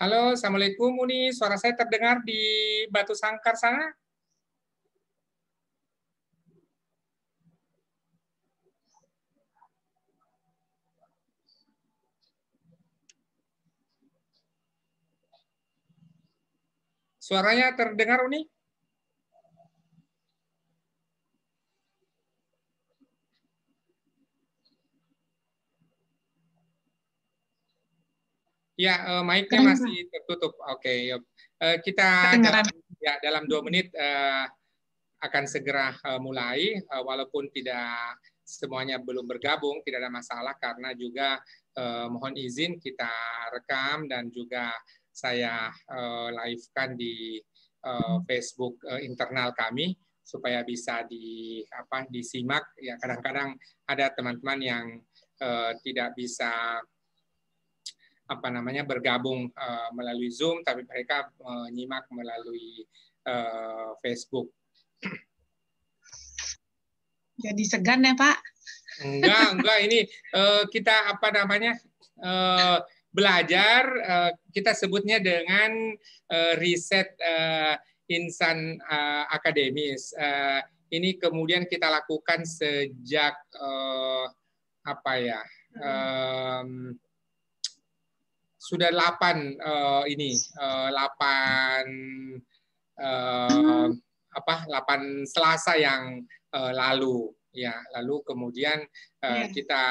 Halo, Assalamualaikum Uni. Suara saya terdengar di Batu Sangkar sana? Suaranya terdengar Uni? Ya, uh, mic-nya masih tertutup. Oke, okay. uh, eh, kita dalam, ya dalam dua menit uh, akan segera uh, mulai, uh, walaupun tidak semuanya belum bergabung, tidak ada masalah karena juga uh, mohon izin kita rekam dan juga saya uh, live-kan di uh, Facebook uh, internal kami supaya bisa di apa disimak ya kadang-kadang ada teman-teman yang uh, tidak bisa apa namanya bergabung uh, melalui Zoom, tapi mereka menyimak uh, melalui uh, Facebook. Jadi segan ya Pak? Enggak, enggak. Ini uh, kita apa namanya uh, belajar. Uh, kita sebutnya dengan uh, riset uh, insan uh, akademis. Uh, ini kemudian kita lakukan sejak uh, apa ya? Um, sudah 8 uh, eh, ini uh, 8 uh, apa 8 Selasa yang uh, lalu ya lalu kemudian uh, eh, yeah. kita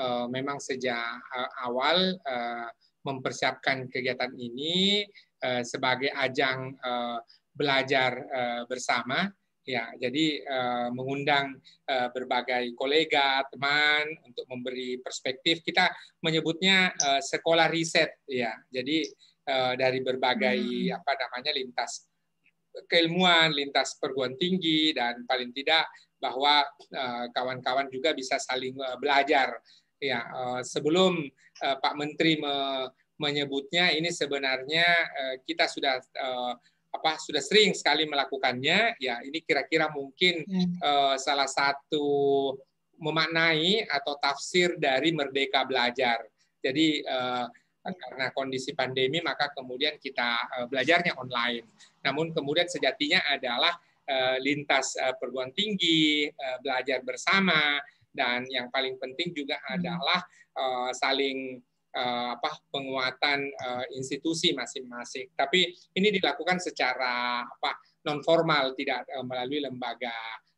uh, memang sejak uh, awal uh, mempersiapkan kegiatan ini uh, sebagai ajang uh, belajar uh, bersama Ya, jadi uh, mengundang uh, berbagai kolega, teman untuk memberi perspektif. Kita menyebutnya uh, sekolah riset, ya. Jadi uh, dari berbagai hmm. apa namanya lintas keilmuan, lintas perguruan tinggi, dan paling tidak bahwa kawan-kawan uh, juga bisa saling uh, belajar. Ya, uh, sebelum Pak Menteri me menyebutnya, ini sebenarnya kita sudah apa sudah sering sekali melakukannya ya ini kira-kira mungkin hmm. uh, salah satu memaknai atau tafsir dari merdeka belajar. Jadi uh, karena kondisi pandemi maka kemudian kita eh, belajarnya online. Namun kemudian sejatinya adalah lintas perguruan tinggi belajar bersama dan yang paling penting juga hmm. adalah saling uh, apa penguatan uh, institusi masing-masing. Tapi ini dilakukan secara apa non formal tidak uh, melalui lembaga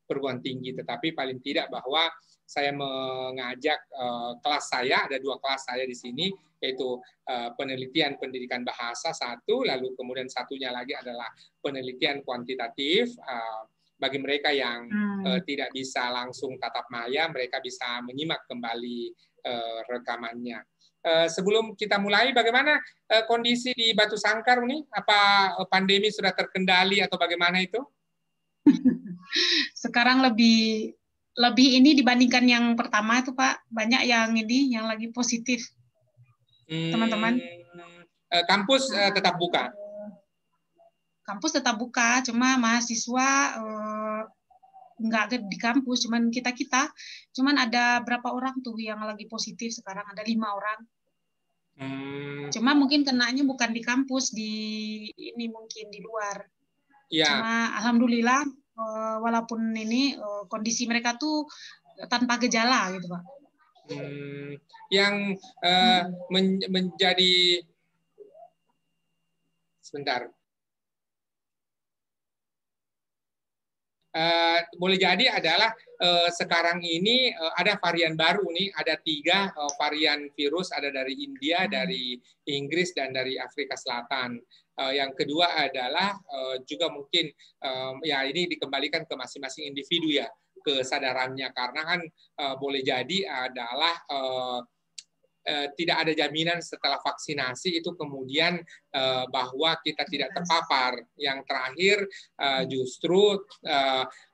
perguruan tinggi, tetapi paling tidak bahwa saya mengajak uh, kelas saya ada dua kelas saya di sini yaitu uh, penelitian pendidikan bahasa satu lalu kemudian satunya lagi adalah penelitian kuantitatif uh, bagi mereka yang hmm. uh, tidak bisa langsung tatap maya mereka bisa menyimak kembali uh, rekamannya. Eh, sebelum kita mulai, bagaimana eh, kondisi di Batu Sangkar ini? Apa eh, pandemi sudah terkendali atau bagaimana itu? Sekarang lebih lebih ini dibandingkan yang pertama itu Pak, banyak yang ini yang lagi positif. Hmm, Teman-teman. Hmm, kampus tetap buka. Kampus tetap buka, cuma mahasiswa nggak di kampus, cuman kita kita, cuman ada berapa orang tuh yang lagi positif sekarang ada lima orang. Hmm. Cuma mungkin kenanya bukan di kampus, di ini mungkin di luar. Ya. Cuma alhamdulillah eh, walaupun ini eh, kondisi mereka tuh tanpa gejala gitu, Pak. Hmm. Yang uh, hmm. men menjadi sebentar Eh, boleh jadi adalah uh, sekarang ini uh, ada varian baru nih, ada tiga uh, varian virus, ada dari India, hmm. dari Inggris, dan dari Afrika Selatan. Uh, yang kedua adalah uh, juga mungkin um, ya ini dikembalikan ke masing-masing individu ya kesadarannya karena kan uh, boleh jadi adalah uh, Eh, tidak ada jaminan setelah vaksinasi itu kemudian eh, bahwa kita tidak terpapar. Yang terakhir eh, hmm. justru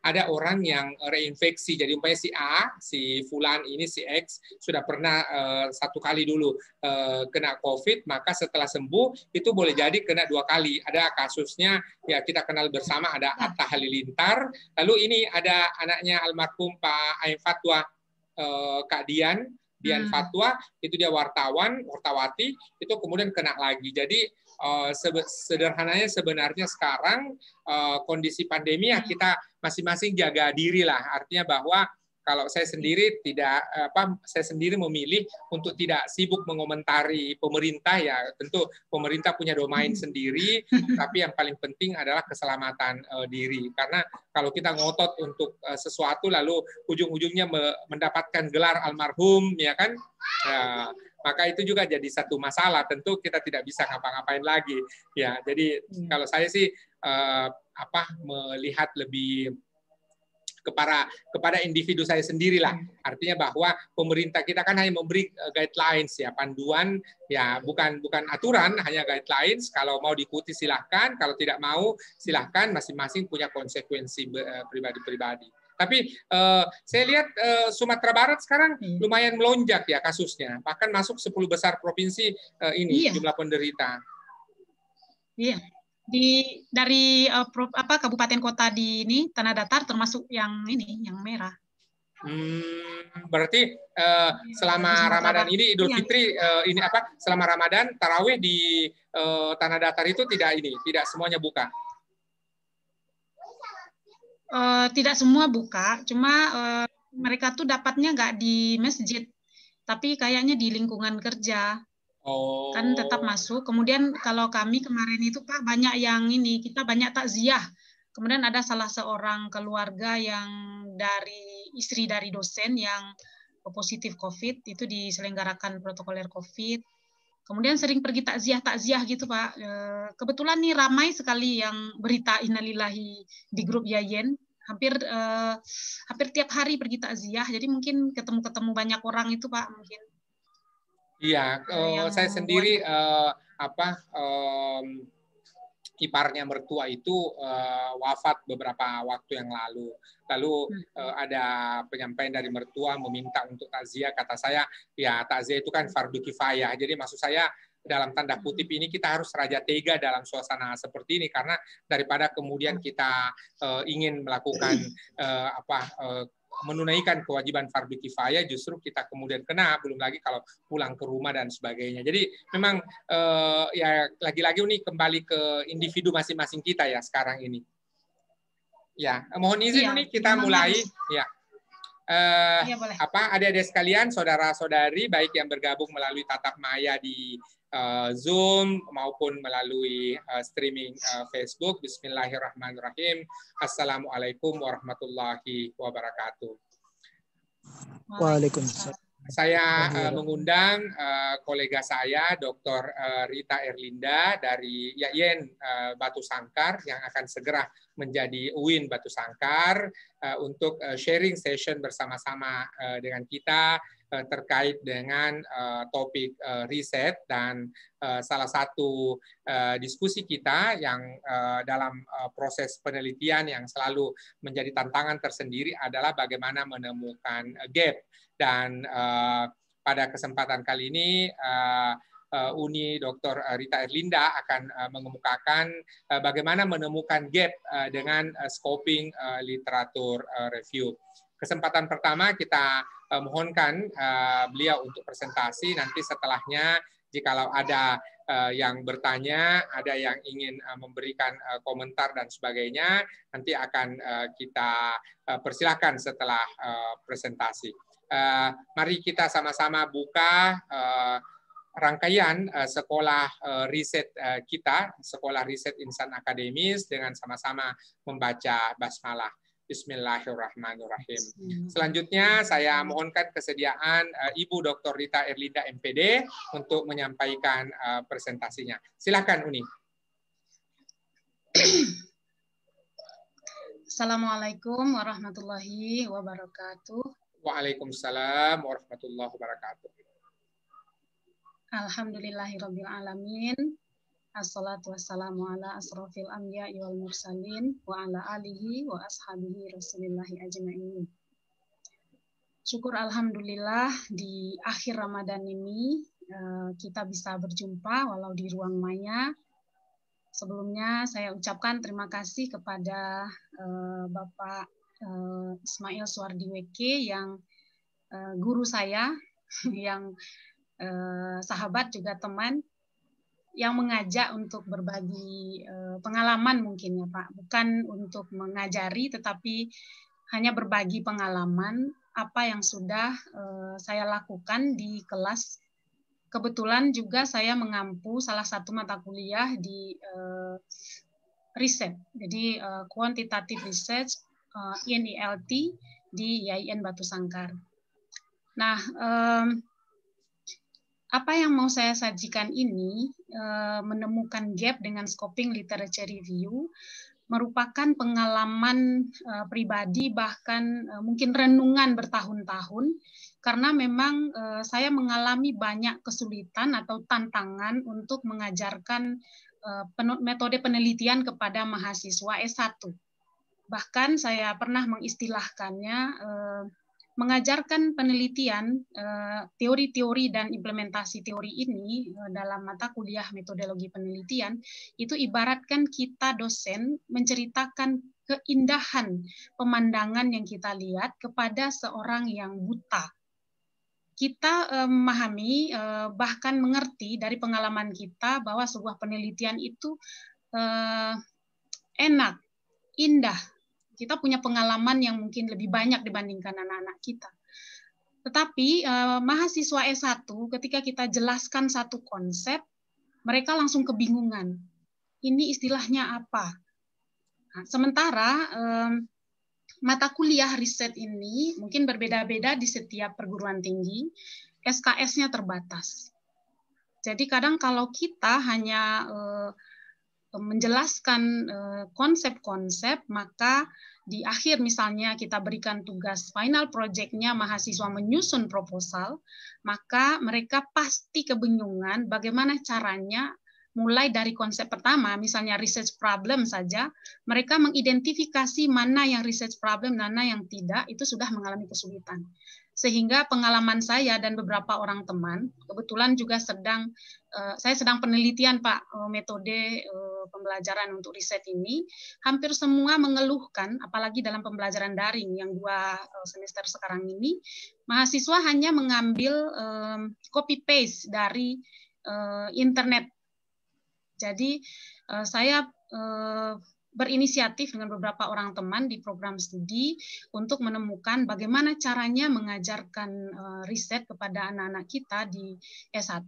ada orang yang reinfeksi. Jadi umpamanya si A, si Fulan ini, si X sudah pernah satu kali dulu kena COVID, maka setelah sembuh itu boleh jadi kena dua kali. Ada kasusnya ya kita kenal bersama ada iya. Atta Halilintar. Lalu ini ada anaknya almarhum Pak Aim Fatwa Kak Dian Dian hmm. Fatwa itu dia wartawan, wartawati itu kemudian kena lagi. Jadi eh, sederhananya sebenarnya sekarang eh, kondisi pandemi ya hmm. kita masing-masing jaga diri lah. Artinya bahwa kalau saya sendiri tidak apa saya sendiri memilih untuk tidak sibuk mengomentari pemerintah ya tentu pemerintah punya domain hmm. sendiri tapi yang paling penting adalah keselamatan uh, diri karena kalau kita ngotot untuk uh, sesuatu lalu ujung-ujungnya me mendapatkan gelar almarhum ya kan uh, maka itu juga jadi satu masalah tentu kita tidak bisa ngapa-ngapain lagi ya jadi hmm. kalau saya sih uh, apa melihat lebih kepada kepada individu saya sendirilah. Hmm. Artinya bahwa pemerintah kita kan hanya memberi eh, guidelines ya, panduan ya, bukan bukan aturan, hanya guidelines. Kalau mau diikuti silahkan, kalau tidak mau silahkan. Masing-masing punya konsekuensi eh, pribadi-pribadi. Tapi eh, saya lihat eh, Sumatera Barat sekarang hmm. lumayan melonjak ya kasusnya, bahkan masuk 10 besar provinsi eh, ini iya. jumlah penderita. Iya, di dari uh, apa kabupaten kota di ini tanah datar termasuk yang ini yang merah. Hmm, berarti uh, selama Ramadan ini Idul iya. Fitri uh, ini apa? Selama Ramadan tarawih di uh, tanah datar itu tidak ini, tidak semuanya buka. Uh, tidak semua buka, cuma uh, mereka tuh dapatnya nggak di masjid, tapi kayaknya di lingkungan kerja. Oh. Kan tetap oh. masuk. Kemudian kalau kami kemarin itu Pak banyak yang ini kita banyak takziah. Kemudian ada salah seorang keluarga yang dari istri dari dosen yang positif COVID itu diselenggarakan protokoler COVID. Kemudian sering pergi takziah-takziah gitu Pak. Eh, kebetulan nih ramai sekali yang berita inalilahi di grup Yayen. Hampir eh, hampir tiap hari pergi takziah. Jadi mungkin ketemu-ketemu banyak orang itu Pak mungkin Iya, uh, saya sendiri uh, apa um, iparnya mertua itu uh, wafat beberapa waktu yang lalu. Lalu uh, ada penyampaian dari mertua meminta untuk takziah. Kata saya, ya takziah itu kan fardu kifayah. Jadi maksud saya dalam tanda hmm. kutip ini kita harus raja tega dalam suasana seperti ini karena daripada kemudian hmm. kita uh, ingin melakukan uh, apa uh, menunaikan kewajiban fardu kifayah justru kita kemudian kena belum lagi kalau pulang ke rumah dan sebagainya jadi memang eh, ya lagi-lagi ini kembali ke individu masing-masing kita ya sekarang ini ya mohon izin ya, nih kita iya, mulai ya eh, ya, apa ada ada sekalian saudara-saudari baik yang bergabung melalui tatap maya di uh, Zoom maupun melalui uh, streaming uh, Facebook. Bismillahirrahmanirrahim. Assalamualaikum warahmatullahi wabarakatuh. Waalaikumsalam. Saya mengundang uh, kolega saya, Dr. Rita Erlinda dari Yayen uh, Batu Sangkar yang akan segera menjadi UIN Batu Sangkar uh, untuk uh, sharing session bersama-sama uh, dengan kita Eh, terkait dengan eh, topik eh, riset dan salah satu diskusi kita yang dalam proses penelitian yang selalu menjadi tantangan tersendiri adalah bagaimana menemukan gap dan pada kesempatan kali ini Uni Dr. Rita Erlinda akan mengemukakan bagaimana menemukan gap dengan scoping literatur review. Kesempatan pertama kita uh, mohonkan uh, beliau untuk presentasi nanti setelahnya jikalau ada uh, yang bertanya, ada yang ingin uh, memberikan uh, komentar dan sebagainya, nanti akan uh, kita uh, persilahkan setelah uh, presentasi. Uh, mari kita sama-sama buka uh, rangkaian uh, sekolah uh, riset uh, kita, sekolah riset insan akademis dengan sama-sama membaca basmalah. Bismillahirrahmanirrahim. Selanjutnya saya mohonkan kesediaan eh, Ibu Dr. Rita Erlinda MPD untuk menyampaikan eh, presentasinya. Silakan Uni. Assalamualaikum warahmatullahi wabarakatuh. Waalaikumsalam warahmatullahi wabarakatuh. Alhamdulillahirobbilalamin. Assalatu wassalamu ala asrafil anbiya wal mursalin wa ala alihi wa ashabihi rasulillahi ajma'in. Syukur alhamdulillah di akhir Ramadan ini eh, kita bisa berjumpa walau di ruang maya. Sebelumnya saya ucapkan terima kasih kepada eh, Bapak eh, Ismail Suwardiweke yang guru saya yang sahabat juga teman yang mengajak untuk berbagi eh, pengalaman mungkin ya Pak, bukan untuk mengajari tetapi hanya berbagi pengalaman apa yang sudah eh, saya lakukan di kelas. Kebetulan juga saya mengampu salah satu mata kuliah di eh, riset, jadi quantitative research INELT di IAIN Batu Sangkar. Nah, eh, apa yang mau saya sajikan ini eh, menemukan gap dengan scoping literature review merupakan pengalaman eh, pribadi bahkan eh, mungkin renungan bertahun-tahun karena memang saya mengalami banyak kesulitan atau tantangan untuk mengajarkan metode penelitian kepada mahasiswa S1. Bahkan saya pernah mengistilahkannya mengajarkan penelitian eh, teori-teori dan implementasi teori ini eh, dalam mata kuliah metodologi penelitian itu ibaratkan kita dosen menceritakan keindahan pemandangan yang kita lihat kepada seorang yang buta. Kita eh, memahami bahkan mengerti dari pengalaman kita bahwa sebuah penelitian itu enak, indah, kita punya pengalaman yang mungkin lebih banyak dibandingkan anak-anak kita. Tetapi eh, mahasiswa S1 ketika kita jelaskan satu konsep, mereka langsung kebingungan. Ini istilahnya apa? Nah, sementara eh, mata kuliah riset ini mungkin berbeda-beda di setiap perguruan tinggi, SKS-nya terbatas. Jadi kadang kalau kita hanya eh, menjelaskan eh, konsep-konsep, maka di akhir misalnya kita berikan tugas final projectnya mahasiswa menyusun proposal, maka mereka pasti kebingungan bagaimana caranya mulai dari konsep pertama, misalnya research problem saja, mereka mengidentifikasi mana yang research problem, mana yang tidak, itu sudah mengalami kesulitan. Sehingga pengalaman saya dan beberapa orang teman, kebetulan juga sedang, eh, saya sedang penelitian Pak, eh, metode pembelajaran untuk riset ini, hampir semua mengeluhkan, apalagi dalam pembelajaran daring yang dua eh, semester sekarang ini, mahasiswa hanya mengambil copy paste dari eh, internet. Jadi eh, saya berinisiatif dengan beberapa orang teman di program studi untuk menemukan bagaimana caranya mengajarkan riset kepada anak-anak kita di S1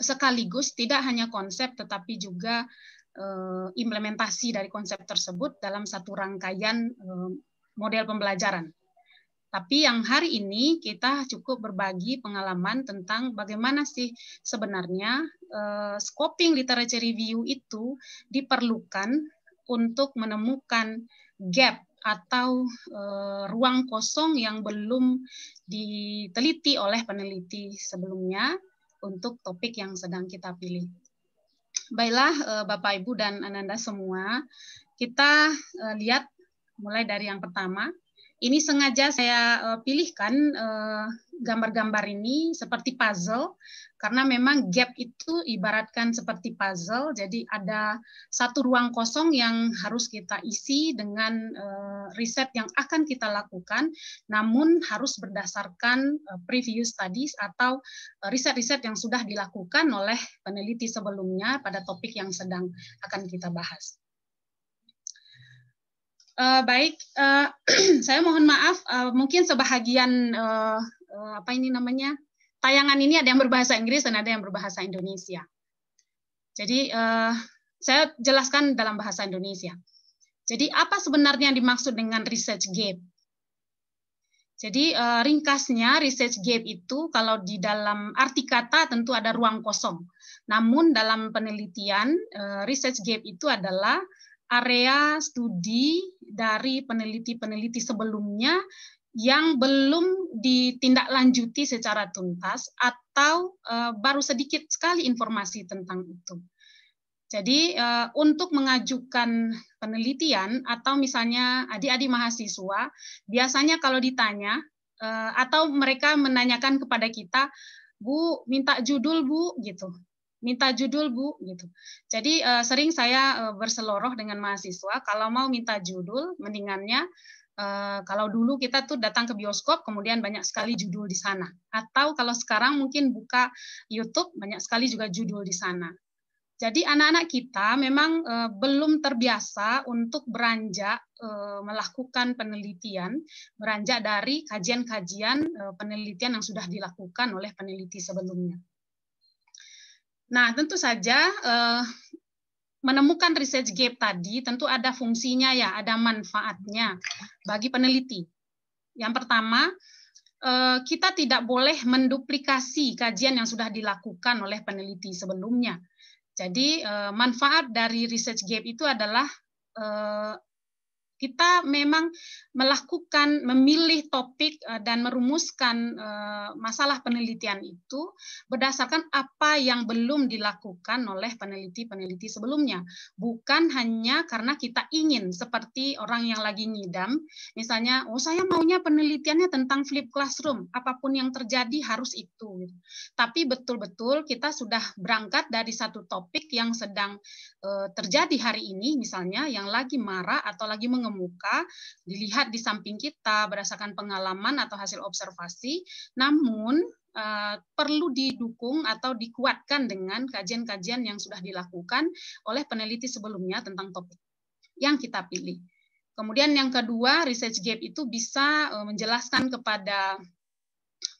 sekaligus tidak hanya konsep tetapi juga uh, implementasi dari konsep tersebut dalam satu rangkaian uh, model pembelajaran. Tapi yang hari ini kita cukup berbagi pengalaman tentang bagaimana sih sebenarnya uh, scoping literature review itu diperlukan untuk menemukan gap atau e, ruang kosong yang belum diteliti oleh peneliti sebelumnya untuk topik yang sedang kita pilih. Baiklah eh, Bapak Ibu dan Ananda semua, kita eh, lihat mulai dari yang pertama. Ini sengaja saya eh, pilihkan gambar-gambar ini seperti puzzle karena memang gap itu ibaratkan seperti puzzle, jadi ada satu ruang kosong yang harus kita isi dengan uh, riset yang akan kita lakukan, namun harus berdasarkan uh, previous studies atau eh, riset-riset uh, yang sudah dilakukan oleh peneliti sebelumnya pada topik yang sedang akan kita bahas. Uh, baik, uh, saya mohon maaf, uh, mungkin sebahagian uh, apa ini namanya tayangan ini ada yang berbahasa Inggris dan ada yang berbahasa Indonesia. Jadi uh, saya jelaskan dalam bahasa Indonesia. Jadi apa sebenarnya yang dimaksud dengan research gap? Jadi uh, ringkasnya research gap itu kalau di dalam arti kata tentu ada ruang kosong. Namun dalam penelitian uh, research gap itu adalah area studi dari peneliti-peneliti sebelumnya yang belum ditindaklanjuti secara tuntas atau uh, baru sedikit sekali informasi tentang itu. Jadi uh, untuk mengajukan penelitian atau misalnya adik-adik mahasiswa, biasanya kalau ditanya uh, atau mereka menanyakan kepada kita, Bu, minta judul Bu, gitu. Minta judul Bu, gitu. Jadi uh, sering saya uh, berseloroh dengan mahasiswa, kalau mau minta judul, mendingannya Eh, kalau dulu kita tuh datang ke bioskop, kemudian banyak sekali judul di sana. Atau kalau sekarang mungkin buka YouTube, banyak sekali juga judul di sana. Jadi anak-anak kita memang uh, belum terbiasa untuk beranjak uh, melakukan penelitian, beranjak dari kajian-kajian penelitian yang sudah dilakukan oleh peneliti sebelumnya. Nah, tentu saja menemukan research hmm. gap tadi tentu ada fungsinya ya, ada manfaatnya bagi peneliti. Yang pertama, eh, kita tidak boleh menduplikasi kajian yang sudah dilakukan oleh peneliti sebelumnya. Jadi eh, manfaat dari research gap itu adalah eh, kita memang melakukan memilih topik eh, dan merumuskan eh, masalah penelitian itu berdasarkan apa yang belum dilakukan oleh peneliti-peneliti sebelumnya bukan hanya karena kita ingin seperti orang yang lagi ngidam misalnya oh saya maunya penelitiannya tentang flip classroom apapun yang terjadi harus itu tapi betul-betul kita sudah berangkat dari satu topik yang sedang eh, terjadi hari ini misalnya yang lagi marah atau lagi meng mengemuka, dilihat di samping kita berdasarkan pengalaman atau hasil observasi, namun Uh, perlu didukung atau dikuatkan dengan kajian-kajian yang sudah dilakukan oleh peneliti sebelumnya tentang topik yang kita pilih. Kemudian yang kedua, research gap itu bisa eh, menjelaskan kepada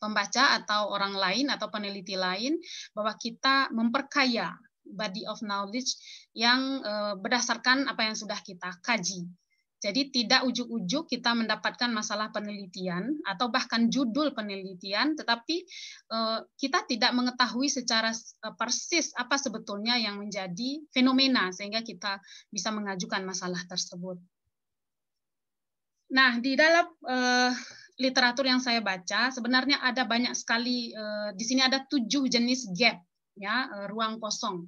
pembaca atau orang lain atau peneliti lain bahwa kita memperkaya body of knowledge yang eh, berdasarkan apa yang sudah kita kaji. Jadi tidak ujuk-ujuk kita mendapatkan masalah penelitian atau bahkan judul penelitian, tetapi eh, kita tidak mengetahui secara eh, persis apa sebetulnya yang menjadi fenomena sehingga kita bisa mengajukan masalah tersebut. Nah, di dalam eh, literatur yang saya baca sebenarnya ada banyak sekali eh, di sini ada tujuh jenis gap ya eh, ruang kosong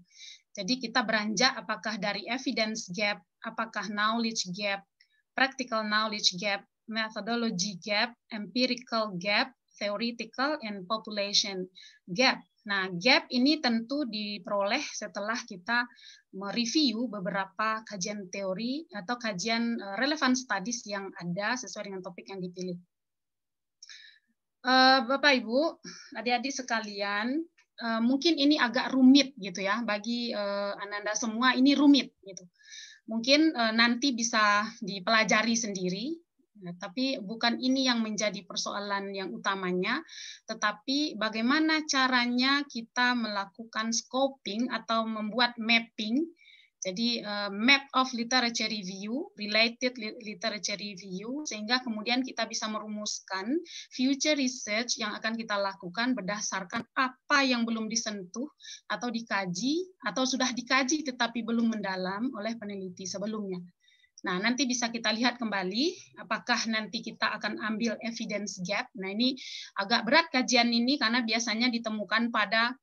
jadi kita beranjak apakah dari evidence gap apakah knowledge gap practical knowledge gap, methodology gap, empirical gap, theoretical and population gap. Nah, gap ini tentu diperoleh setelah kita mereview beberapa kajian teori atau kajian eh, relevan studies yang ada sesuai dengan topik yang dipilih. Eh, Bapak Ibu, adik-adik sekalian, eh, mungkin ini agak rumit gitu ya bagi Ananda semua ini rumit gitu mungkin uh, nanti bisa dipelajari sendiri Nah, tapi bukan ini yang menjadi persoalan yang utamanya, tetapi bagaimana caranya kita melakukan scoping atau membuat mapping jadi uh, map of literature review, related literature review, sehingga kemudian kita bisa merumuskan future research yang akan kita lakukan berdasarkan apa yang belum disentuh atau dikaji atau sudah dikaji tetapi belum mendalam oleh peneliti sebelumnya. Nah, nanti bisa kita lihat kembali apakah nanti kita akan ambil evidence gap. Nah, ini agak berat kajian ini karena biasanya ditemukan pada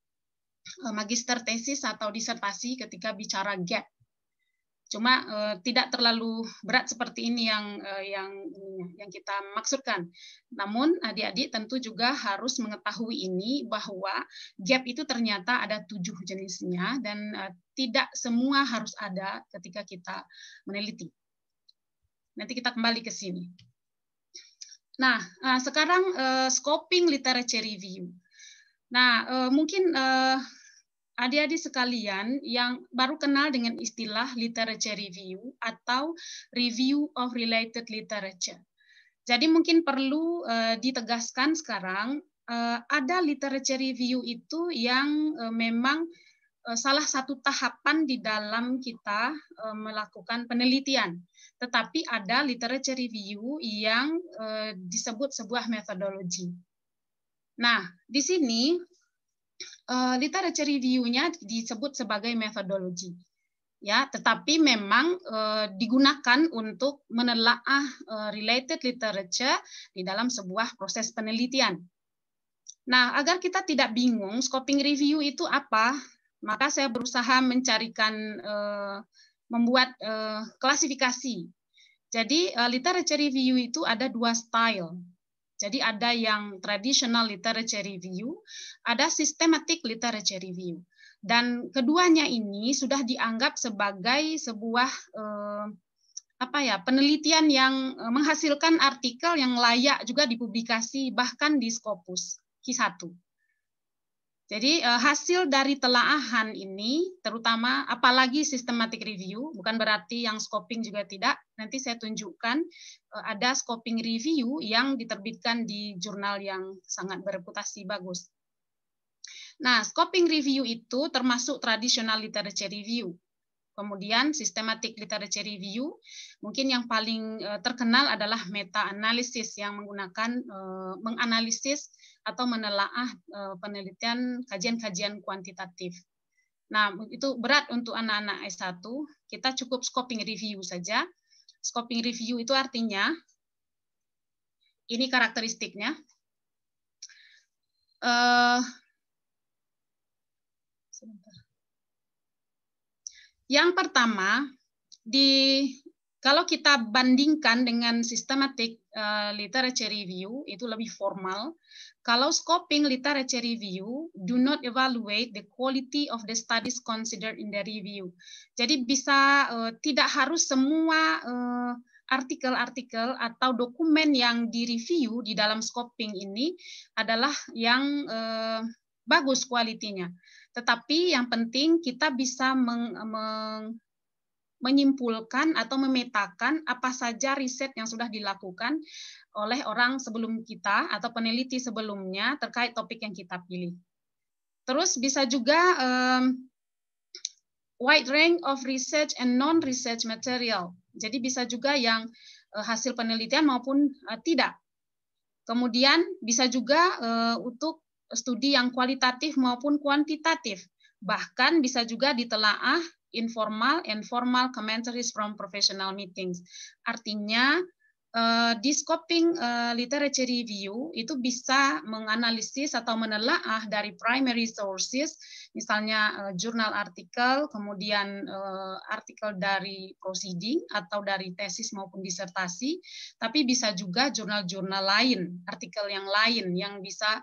eh, magister tesis atau disertasi ketika bicara gap. Cuma uh, tidak terlalu berat seperti ini yang uh, yang yang kita maksudkan. Namun adik-adik tentu juga harus mengetahui ini bahwa gap itu ternyata ada tujuh jenisnya dan uh, tidak semua harus ada ketika kita meneliti. Nanti kita kembali ke sini. Nah, sekarang scoping literature review. Nah, mungkin adik-adik sekalian yang baru kenal dengan istilah literature review atau review of related literature. Jadi mungkin perlu uh, ditegaskan sekarang uh, ada literature review itu yang uh, memang uh, salah satu tahapan di dalam kita uh, melakukan penelitian. Tetapi ada literature review yang uh, disebut sebuah metodologi. Nah, di sini literature eh, review-nya disebut sebagai methodology. Ya, tetapi memang eh, digunakan untuk menelaah eh, related literature di dalam sebuah proses penelitian. Nah, agar kita tidak bingung scoping review itu apa, maka saya berusaha mencarikan membuat klasifikasi. Jadi literature review itu ada dua style jadi ada yang traditional literature review, ada systematic literature review. Dan keduanya ini sudah dianggap sebagai sebuah eh, apa ya penelitian yang eh, menghasilkan artikel yang layak juga dipublikasi bahkan di Scopus Q1. Jadi eh, hasil dari telaahan ini, terutama apalagi systematic review, bukan berarti yang scoping juga tidak. Nanti saya tunjukkan eh, ada scoping review yang diterbitkan di jurnal yang sangat bereputasi bagus. Nah, scoping review itu termasuk tradisional literature review. Kemudian systematic literature review, mungkin yang paling eh, terkenal adalah meta analisis yang menggunakan menganalisis atau menelaah eh, penelitian kajian-kajian kuantitatif. Nah, itu berat untuk anak-anak S1. Kita cukup scoping review saja. Scoping review itu artinya ini karakteristiknya. Eh, Yang pertama, di kalau kita bandingkan dengan systematic eh, literature review itu lebih formal, kalau scoping literature review, do not evaluate the quality of the studies considered in the review. Jadi bisa uh, tidak harus semua artikel eh, artikel-artikel atau dokumen yang direview di dalam scoping ini adalah yang uh, bagus kualitinya. Tetapi yang penting kita bisa meng, meng, menyimpulkan atau memetakan apa saja riset yang sudah dilakukan oleh orang sebelum kita atau peneliti sebelumnya terkait topik yang kita pilih. Terus bisa juga um, wide range of research and non-research material. Jadi bisa juga yang uh, hasil penelitian maupun uh, tidak. Kemudian bisa juga uh, untuk studi yang kualitatif maupun kuantitatif. Bahkan bisa juga ditelaah informal and formal commentaries from professional meetings. Artinya uh, eh, di scoping uh, eh, literature review itu bisa menganalisis atau menelaah dari primary sources, misalnya uh, jurnal artikel, kemudian uh, artikel dari proceeding atau dari tesis maupun disertasi, tapi bisa juga jurnal-jurnal lain, artikel yang lain yang bisa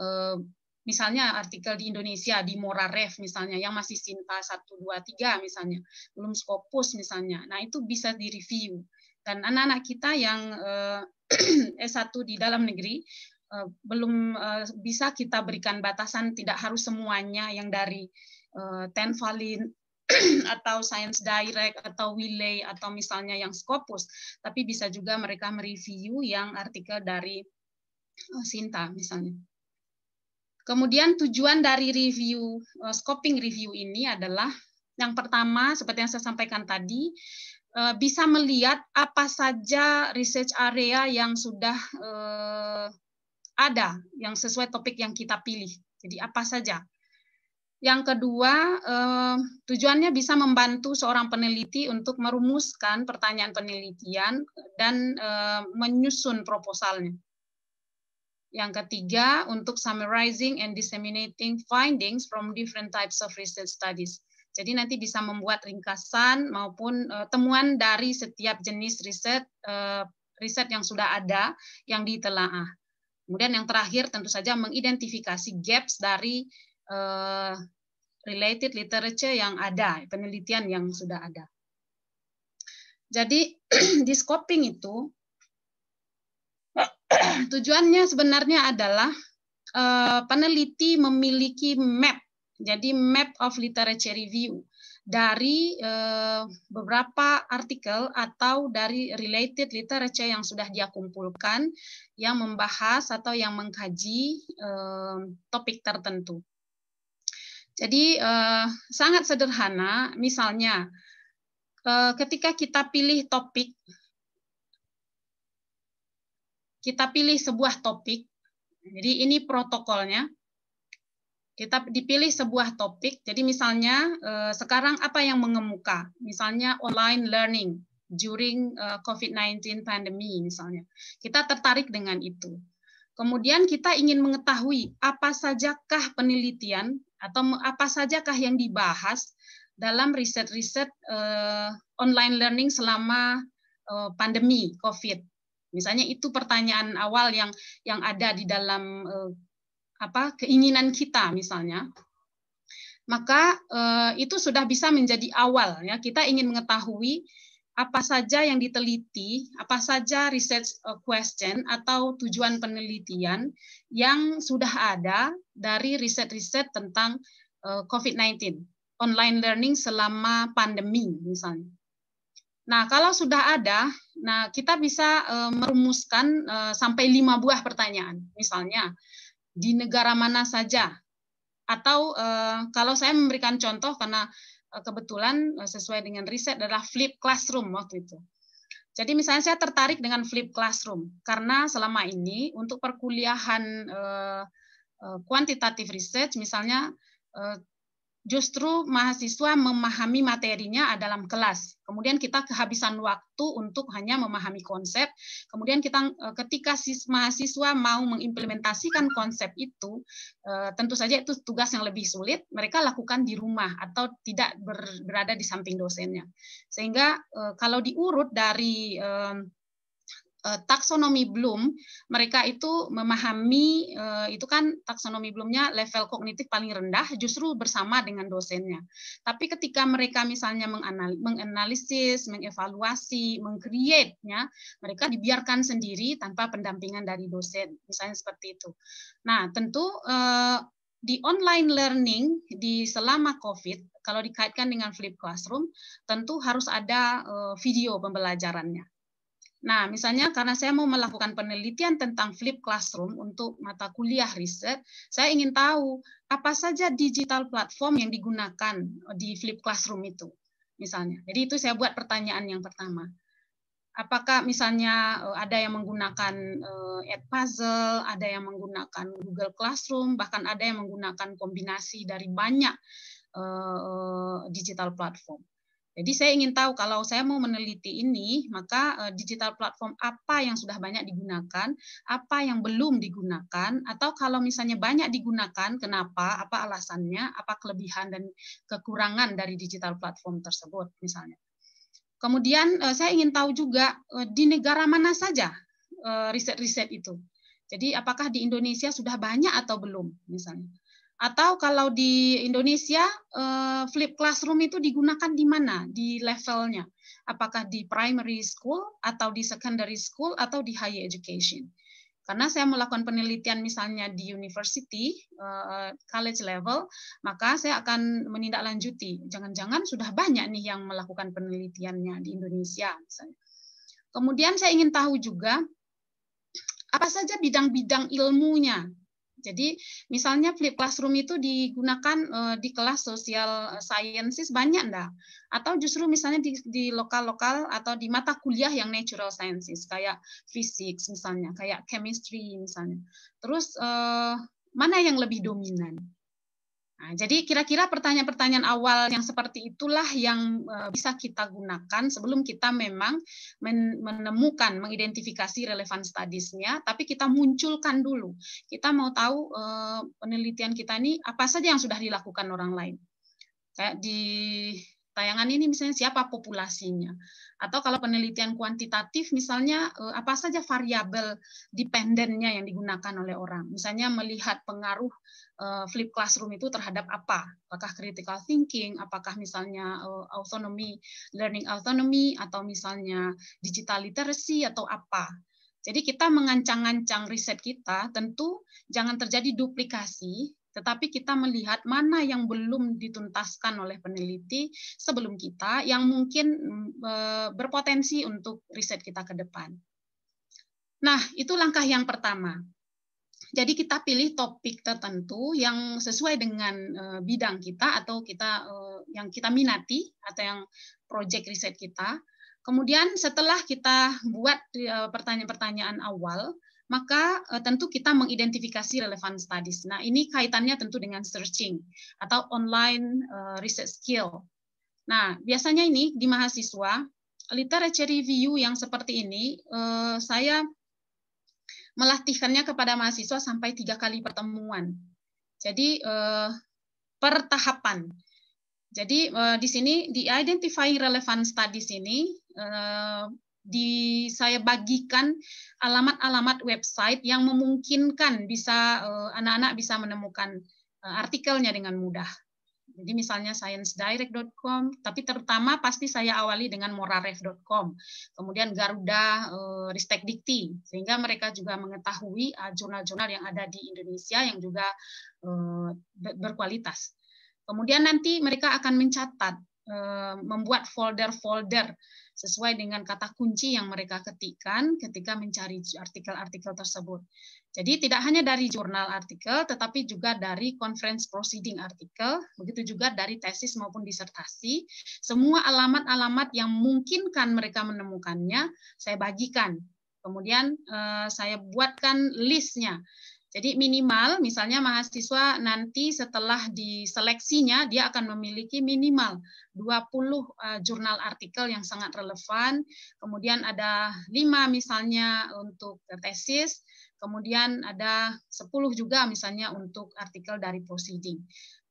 uh, misalnya artikel di Indonesia di Mora Ref misalnya yang masih Sinta 123 misalnya, belum Scopus misalnya. Nah, itu bisa direview dan anak-anak kita yang eh, S1 di dalam negeri eh, belum eh, bisa kita berikan batasan tidak harus semuanya yang dari Ten Valin atau Science Direct atau Wiley atau misalnya yang Scopus, tapi bisa juga mereka mereview yang artikel dari Sinta misalnya. Kemudian tujuan dari review, uh, scoping review ini adalah yang pertama, seperti yang saya sampaikan tadi, Eh, bisa melihat apa saja research area yang sudah eh, ada yang sesuai topik yang kita pilih. Jadi apa saja. Yang kedua, eh, tujuannya bisa membantu seorang peneliti untuk merumuskan pertanyaan penelitian dan menyusun proposalnya. Yang ketiga, untuk summarizing and disseminating findings from different types of research studies. Jadi nanti bisa membuat ringkasan maupun uh, temuan dari setiap jenis riset uh, riset yang sudah ada yang ditelaah. Kemudian yang terakhir tentu saja mengidentifikasi gaps dari uh, related literature yang ada, penelitian yang sudah ada. Jadi di scoping itu tujuannya sebenarnya adalah uh, peneliti memiliki map jadi map of literature review dari uh, beberapa artikel atau dari related literature yang sudah dia kumpulkan yang membahas atau yang mengkaji uh, topik tertentu. Jadi uh, sangat sederhana, misalnya ketika kita pilih topik, kita pilih sebuah topik, jadi ini protokolnya, kita dipilih sebuah topik. Jadi misalnya eh, sekarang apa yang mengemuka? Misalnya online learning during eh, COVID-19 pandemi misalnya. Kita tertarik dengan itu. Kemudian kita ingin mengetahui apa sajakah penelitian atau apa sajakah yang dibahas dalam riset-riset eh, online learning selama pandemi COVID. Misalnya itu pertanyaan awal yang yang ada di dalam apa keinginan kita misalnya maka eh, itu sudah bisa menjadi awal ya kita ingin mengetahui apa saja yang diteliti, apa saja research eh, question atau tujuan penelitian yang sudah ada dari riset-riset tentang eh, COVID-19, online learning selama pandemi misalnya. Nah, kalau sudah ada, nah kita bisa eh, merumuskan sampai lima buah pertanyaan misalnya di negara mana saja. Atau eh, kalau saya memberikan contoh karena eh, kebetulan eh, sesuai dengan riset adalah flip classroom waktu itu. Jadi misalnya saya tertarik dengan flip classroom karena selama ini untuk perkuliahan kuantitatif research misalnya justru mahasiswa memahami materinya dalam kelas. Kemudian kita kehabisan waktu untuk hanya memahami konsep. Kemudian kita eh, ketika mahasiswa mau mengimplementasikan konsep itu, eh, tentu saja itu tugas yang lebih sulit. Mereka lakukan di rumah atau tidak berada di samping dosennya. Sehingga eh, kalau diurut dari Eh, taksonomi belum, mereka itu memahami eh, itu kan taksonomi belumnya level kognitif paling rendah justru bersama dengan dosennya. Tapi ketika mereka misalnya menganalisis, mengevaluasi, mengcreate mereka dibiarkan sendiri tanpa pendampingan dari dosen, misalnya seperti itu. Nah, tentu eh, di online learning di selama COVID, kalau dikaitkan dengan flip classroom, tentu harus ada video pembelajarannya. Nah, misalnya karena saya mau melakukan penelitian tentang flip classroom untuk mata kuliah riset, saya ingin tahu apa saja digital platform yang digunakan eh, di flip classroom itu. Misalnya. Jadi itu saya buat pertanyaan yang pertama. Apakah misalnya eh, ada yang menggunakan Edpuzzle, eh, ada yang menggunakan Google Classroom, bahkan ada yang menggunakan kombinasi dari banyak digital platform. Jadi saya ingin tahu kalau saya mau meneliti ini, maka eh, digital platform apa yang sudah banyak digunakan, apa yang belum digunakan, atau kalau misalnya banyak digunakan, kenapa, apa alasannya, apa kelebihan dan kekurangan dari digital platform tersebut misalnya. Kemudian eh, saya ingin tahu juga eh, di negara mana saja riset-riset itu. Jadi apakah di Indonesia sudah banyak atau belum misalnya. Atau kalau di Indonesia uh, flip classroom itu digunakan di mana di levelnya? Apakah di primary school atau di secondary school atau di higher education? Karena saya melakukan penelitian misalnya di university, uh, college level, maka saya akan menindaklanjuti. Jangan-jangan sudah banyak nih yang melakukan penelitiannya di Indonesia. Misalnya. Kemudian saya ingin tahu juga apa saja bidang-bidang ilmunya jadi misalnya flip classroom itu digunakan uh, di kelas sosial eh, sciences banyak enggak? Atau justru misalnya di, di lokal-lokal atau di mata kuliah yang natural sciences kayak fisik misalnya, kayak chemistry misalnya. Terus uh, mana yang lebih dominan? Nah, jadi kira-kira pertanyaan-pertanyaan awal yang seperti itulah yang eh, bisa kita gunakan sebelum kita memang menemukan, mengidentifikasi relevan studiesnya, tapi kita munculkan dulu. Kita mau tahu eh, penelitian kita ini apa saja yang sudah dilakukan orang lain. Kayak di tayangan ini misalnya siapa populasinya atau kalau penelitian kuantitatif misalnya eh, apa saja variabel dependennya yang digunakan oleh orang misalnya melihat pengaruh eh, flip classroom itu terhadap apa apakah critical thinking apakah misalnya eh, autonomy learning autonomy atau misalnya digital literacy atau apa jadi kita mengancang-ancang riset kita tentu jangan terjadi duplikasi tetapi kita melihat mana yang belum dituntaskan oleh peneliti sebelum kita yang mungkin mm, eh, berpotensi untuk riset kita ke depan. Nah, itu langkah yang pertama. Jadi kita pilih topik tertentu yang sesuai dengan eh, bidang kita atau kita eh, yang kita minati atau yang proyek riset kita. Kemudian setelah kita buat pertanyaan-pertanyaan awal, maka uh, tentu kita mengidentifikasi relevan studies. Nah, ini kaitannya tentu dengan searching atau online uh, research skill. Nah, biasanya ini di mahasiswa literature review yang seperti ini uh, saya melatihkannya kepada mahasiswa sampai tiga kali pertemuan. Jadi uh, per Jadi uh, di sini di identify relevant studies ini uh, di saya bagikan alamat-alamat website yang memungkinkan bisa eh, anak-anak uh, bisa menemukan uh, artikelnya dengan mudah. Jadi misalnya sciencedirect.com, tapi terutama pasti saya awali dengan moraref.com, kemudian Garuda uh, Ristek Dikti, sehingga mereka juga mengetahui jurnal-jurnal yang ada di Indonesia yang juga berkualitas. Kemudian nanti mereka akan mencatat, membuat folder-folder sesuai dengan kata kunci yang mereka ketikkan ketika mencari artikel-artikel tersebut. Jadi tidak hanya dari jurnal artikel, tetapi juga dari conference proceeding artikel, begitu juga dari tesis maupun disertasi. Semua alamat-alamat yang mungkinkan mereka menemukannya, saya bagikan. Kemudian eh, saya buatkan listnya. Jadi minimal, misalnya mahasiswa nanti setelah diseleksinya, dia akan memiliki minimal 20 eh, jurnal artikel yang sangat relevan, kemudian ada 5 misalnya untuk tesis, kemudian ada 10 juga misalnya untuk artikel dari proceeding.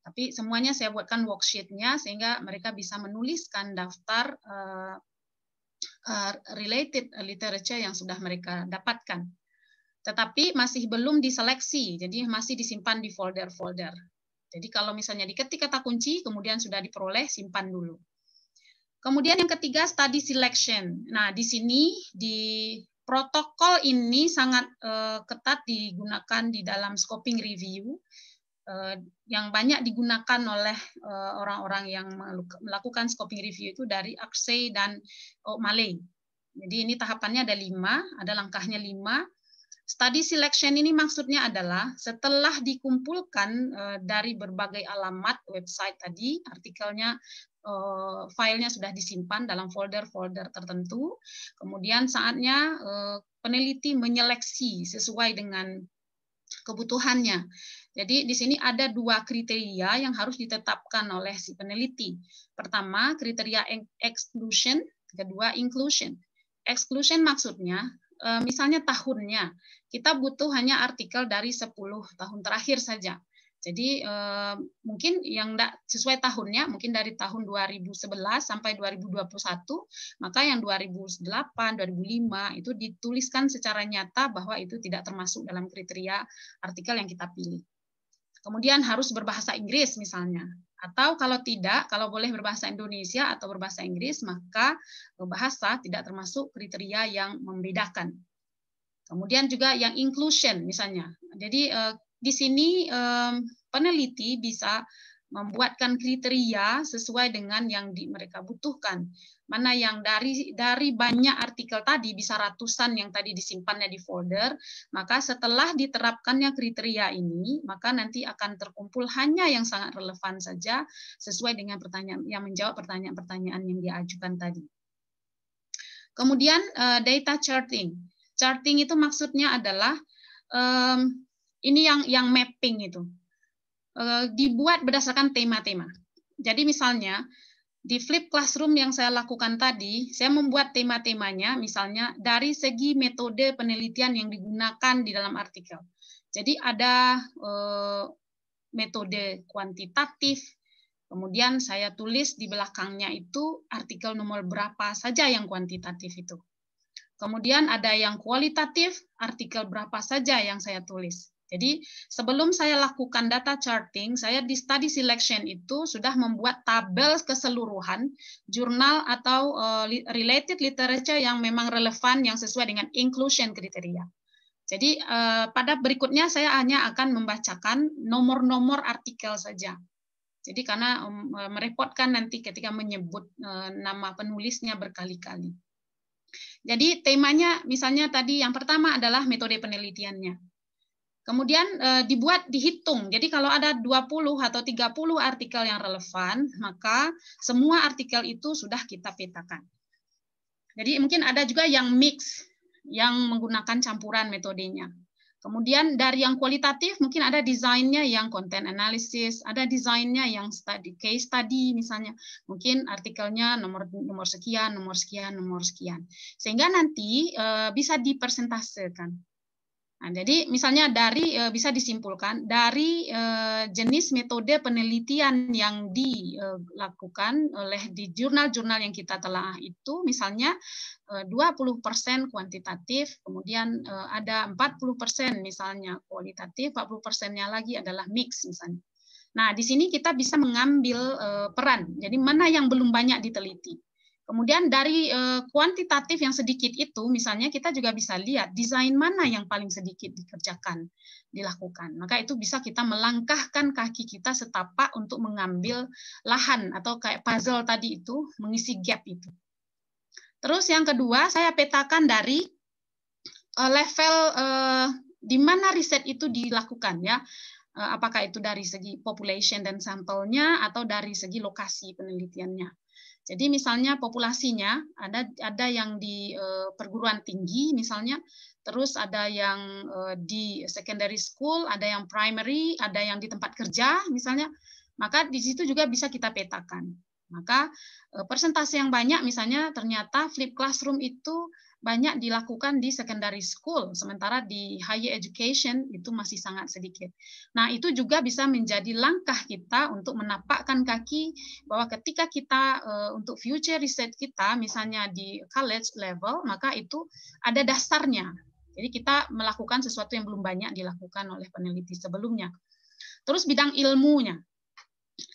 Tapi semuanya saya buatkan worksheet-nya sehingga mereka bisa menuliskan daftar eh, eh, related literature yang sudah mereka dapatkan tetapi masih belum diseleksi, jadi masih disimpan di folder-folder. Jadi kalau misalnya diketik kata kunci, kemudian sudah diperoleh, simpan dulu. Kemudian yang ketiga, study selection. Nah, di sini di protokol ini sangat uh, ketat digunakan di dalam scoping review uh, yang banyak digunakan oleh eh, orang-orang uh, yang melakukan scoping review itu dari Aksei dan Malay. Jadi ini tahapannya ada lima, ada langkahnya lima, Study selection ini maksudnya adalah setelah dikumpulkan eh, dari berbagai alamat website tadi, artikelnya eh, filenya sudah disimpan dalam folder-folder tertentu. Kemudian saatnya eh, peneliti menyeleksi sesuai dengan kebutuhannya. Jadi di sini ada dua kriteria yang harus ditetapkan oleh si peneliti. Pertama, kriteria exclusion, kedua inclusion. Exclusion maksudnya Eh, misalnya tahunnya. Kita butuh hanya artikel dari 10 tahun terakhir saja. Jadi eh, mungkin yang tidak sesuai tahunnya, mungkin dari tahun 2011 sampai 2021, maka yang 2008, 2005 itu dituliskan secara nyata bahwa itu tidak termasuk dalam kriteria artikel yang kita pilih. Kemudian harus berbahasa Inggris misalnya. Atau kalau tidak, kalau boleh berbahasa Indonesia atau berbahasa Inggris, maka bahasa tidak termasuk kriteria yang membedakan. Kemudian juga yang inclusion misalnya. Jadi eh, di sini eh, peneliti bisa membuatkan kriteria sesuai dengan yang di, mereka butuhkan. Mana yang dari dari banyak artikel tadi bisa ratusan yang tadi disimpannya di folder, maka setelah diterapkannya kriteria ini, maka nanti akan terkumpul hanya yang sangat relevan saja sesuai dengan pertanyaan yang menjawab pertanyaan-pertanyaan yang diajukan tadi. Kemudian uh, data charting. Charting itu maksudnya adalah um, ini yang yang mapping itu Eh, dibuat berdasarkan tema-tema. Jadi misalnya di flip classroom yang saya lakukan tadi, saya membuat tema-temanya misalnya dari segi metode penelitian yang digunakan di dalam artikel. Jadi ada eh, metode kuantitatif, kemudian saya tulis di belakangnya itu artikel nomor berapa saja yang kuantitatif itu. Kemudian ada yang kualitatif, artikel berapa saja yang saya tulis. Jadi sebelum saya lakukan data charting, saya di study selection itu sudah membuat tabel keseluruhan jurnal atau eh, related literature yang memang relevan yang sesuai dengan inclusion kriteria. Jadi eh, pada berikutnya saya hanya akan membacakan nomor-nomor artikel saja. Jadi karena eh, merepotkan nanti ketika menyebut nama penulisnya berkali-kali. Jadi temanya misalnya tadi yang pertama adalah metode penelitiannya. Kemudian eh, dibuat dihitung. Jadi kalau ada 20 atau 30 artikel yang relevan, maka semua artikel itu sudah kita petakan. Jadi mungkin ada juga yang mix, yang menggunakan campuran metodenya. Kemudian dari yang kualitatif mungkin ada desainnya yang content analysis, ada desainnya yang study, case study misalnya. Mungkin artikelnya nomor nomor sekian, nomor sekian, nomor sekian. Sehingga nanti e, bisa dipersentasekan Nah, jadi misalnya dari eh, bisa disimpulkan dari eh, jenis metode penelitian yang dilakukan oleh di jurnal-jurnal yang kita telah itu misalnya eh, puluh 20% kuantitatif, kemudian empat ada 40% misalnya kualitatif, 40%-nya lagi adalah mix misalnya. Nah, di sini kita bisa mengambil peran. Jadi mana yang belum banyak diteliti? Kemudian dari uh, kuantitatif yang sedikit itu, misalnya kita juga bisa lihat desain mana yang paling sedikit dikerjakan, dilakukan. Maka itu bisa kita melangkahkan kaki kita setapak untuk mengambil lahan atau kayak puzzle tadi itu, mengisi gap itu. Terus yang kedua, saya petakan dari uh, level uh, di mana riset itu dilakukan ya. Apakah itu dari segi population dan sampelnya atau dari segi lokasi penelitiannya jadi misalnya populasinya ada ada yang di uh, perguruan tinggi misalnya, terus ada yang uh, di secondary school, ada yang primary, ada yang di tempat kerja misalnya, maka di situ juga bisa kita petakan. Maka uh, persentase yang banyak misalnya ternyata flip classroom itu banyak dilakukan di secondary school, sementara di higher education itu masih sangat sedikit. Nah, itu juga bisa menjadi langkah kita untuk menapakkan kaki bahwa ketika kita eh, untuk future research kita, misalnya di college level, maka itu ada dasarnya. Jadi kita melakukan sesuatu yang belum banyak dilakukan oleh peneliti sebelumnya. Terus bidang ilmunya,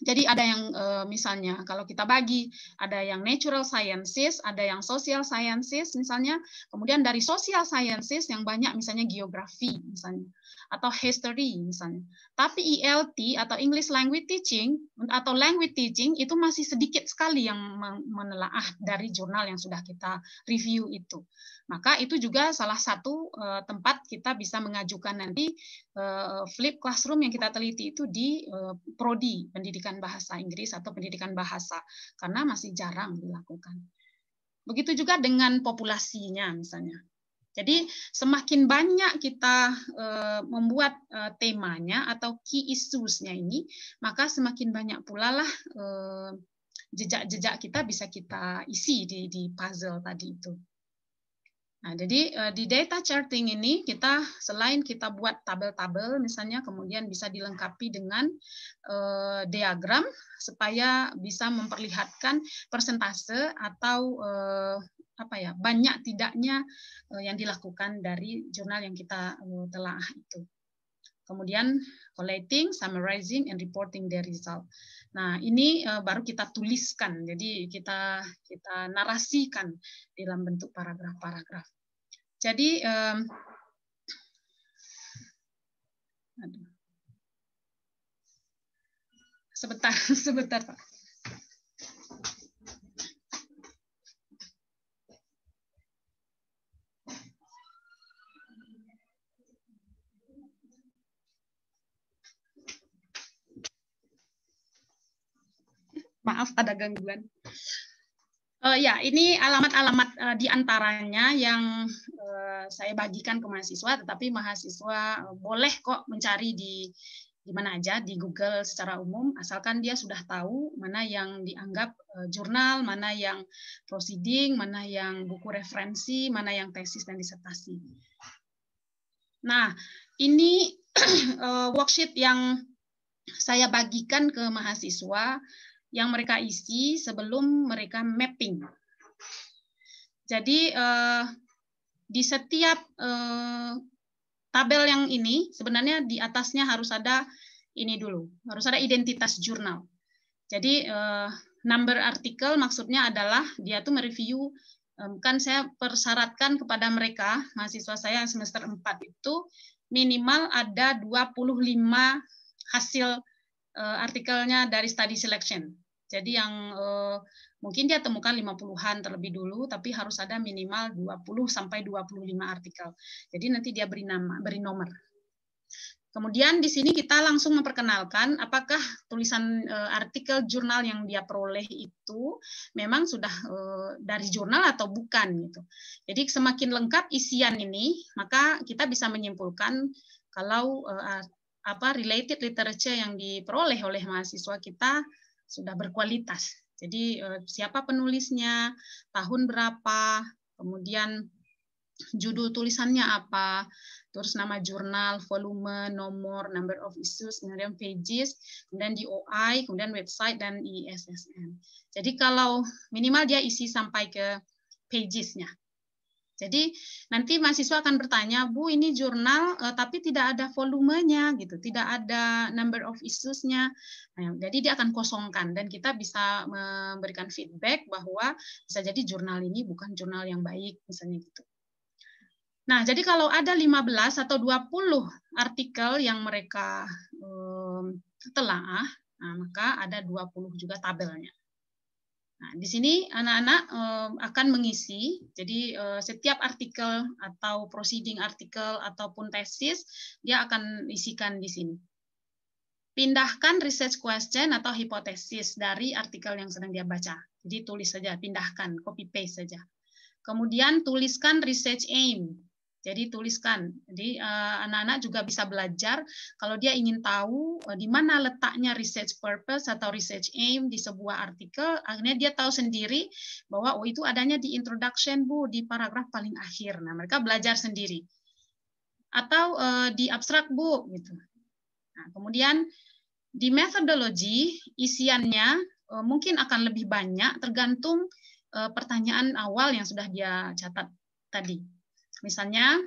jadi ada yang eh, misalnya kalau kita bagi ada yang natural sciences, ada yang social sciences misalnya, kemudian dari social sciences yang banyak misalnya geografi misalnya atau history misalnya. Tapi ELT atau English language teaching atau language teaching itu masih sedikit sekali yang menelaah dari jurnal yang sudah kita review itu. Maka itu juga salah satu eh, tempat kita bisa mengajukan nanti eh, flip classroom yang kita teliti itu di prodi pendidikan pendidikan bahasa Inggris atau pendidikan bahasa karena masih jarang dilakukan. Begitu juga dengan populasinya misalnya. Jadi semakin banyak kita e, membuat e, temanya atau key issues-nya ini, maka semakin banyak pula lah eh, jejak-jejak kita bisa kita isi di, di puzzle tadi itu. Nah, jadi eh, di data charting ini kita selain kita buat tabel-tabel misalnya kemudian bisa dilengkapi dengan eh, diagram supaya bisa memperlihatkan persentase atau eh, apa ya banyak tidaknya eh, yang dilakukan dari jurnal yang kita eh, telah itu. Kemudian collating, summarizing, and reporting the result. Nah, ini eh, baru kita tuliskan. Jadi kita kita narasikan dalam bentuk paragraf-paragraf. Jadi um, sebentar sebentar Pak. maaf ada gangguan. Uh, ya, ini alamat-alamat uh, di antaranya yang uh, saya bagikan ke mahasiswa, tetapi mahasiswa uh, boleh kok mencari di di mana aja di Google secara umum asalkan dia sudah tahu mana yang dianggap uh, jurnal, mana yang proceeding, mana yang buku referensi, mana yang tesis dan disertasi. Nah, ini uh, worksheet yang saya bagikan ke mahasiswa yang mereka isi sebelum mereka mapping. Jadi eh, di setiap eh, tabel yang ini sebenarnya di atasnya harus ada ini dulu, harus ada identitas jurnal. Jadi eh, number artikel maksudnya adalah dia tuh mereview eh, kan saya persyaratkan kepada mereka mahasiswa saya semester 4 itu minimal ada 25 hasil uh, artikelnya dari study selection. Jadi yang uh, mungkin dia temukan 50-an terlebih dulu, tapi harus ada minimal 20 sampai 25 artikel. Jadi nanti dia beri nama, beri nomor. Kemudian di sini kita langsung memperkenalkan apakah tulisan e, artikel jurnal yang dia peroleh itu memang sudah e, dari jurnal atau bukan gitu. Jadi semakin lengkap isian ini, maka kita bisa menyimpulkan kalau e, apa related literature yang diperoleh oleh mahasiswa kita sudah berkualitas. Jadi eh, siapa penulisnya, tahun berapa, kemudian judul tulisannya apa, terus nama jurnal, volume, nomor, number of issues, kemudian pages, kemudian DOI, kemudian website, dan ISSN. Jadi kalau minimal dia isi sampai ke pagesnya. Jadi nanti mahasiswa akan bertanya, Bu ini jurnal eh, tapi tidak ada volumenya gitu, tidak ada number of issues-nya. Nah, jadi dia akan kosongkan dan kita bisa memberikan feedback bahwa bisa jadi jurnal ini bukan jurnal yang baik misalnya gitu. Nah, jadi kalau ada 15 atau 20 artikel yang mereka um, telah, nah, maka ada 20 juga tabelnya. Nah, di sini anak-anak eh, akan mengisi, jadi eh, setiap artikel atau proceeding artikel ataupun tesis, dia akan isikan di sini. Pindahkan research question atau hipotesis dari artikel yang sedang dia baca. Jadi tulis saja, pindahkan, copy paste saja. Kemudian tuliskan research aim. Jadi tuliskan. Jadi eh, anak-anak juga bisa belajar kalau dia ingin tahu eh, di mana letaknya research purpose atau research aim di sebuah artikel, akhirnya dia tahu sendiri bahwa oh itu adanya di introduction Bu, di paragraf paling akhir. Nah, mereka belajar sendiri. Atau uh, di abstrak Bu gitu. Nah, kemudian di methodology isiannya uh, mungkin akan lebih banyak tergantung uh, pertanyaan awal yang sudah dia catat tadi. Misalnya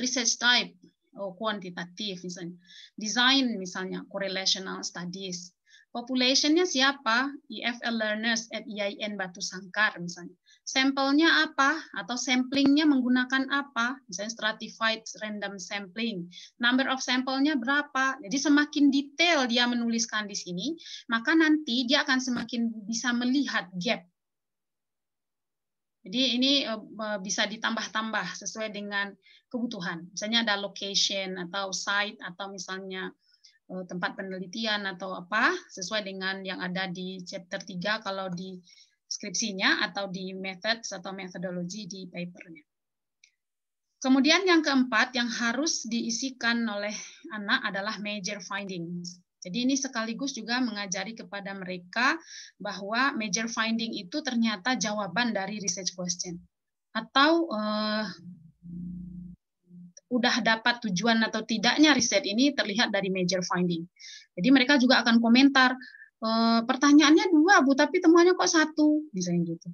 research type oh, kuantitatif misalnya, design misalnya correlational studies, populationnya siapa? EFL learners at e IAIN Batu Sangkar misalnya. Sampelnya apa atau samplingnya menggunakan apa? Misalnya stratified random sampling. Number of sampelnya berapa? Jadi semakin detail dia menuliskan di sini, maka nanti dia akan semakin bisa melihat gap jadi ini eh, eh, bisa ditambah-tambah sesuai dengan kebutuhan. Misalnya ada location atau site atau misalnya eh, tempat penelitian atau apa sesuai dengan yang ada di chapter 3 kalau di skripsinya atau di methods atau metodologi di papernya. Kemudian yang keempat yang harus diisikan oleh anak adalah major findings. Jadi ini sekaligus juga mengajari kepada mereka bahwa major finding itu ternyata jawaban dari research question atau uh, udah dapat tujuan atau tidaknya riset ini terlihat dari major finding. Jadi mereka juga akan komentar e, pertanyaannya dua bu tapi temuannya kok satu misalnya gitu.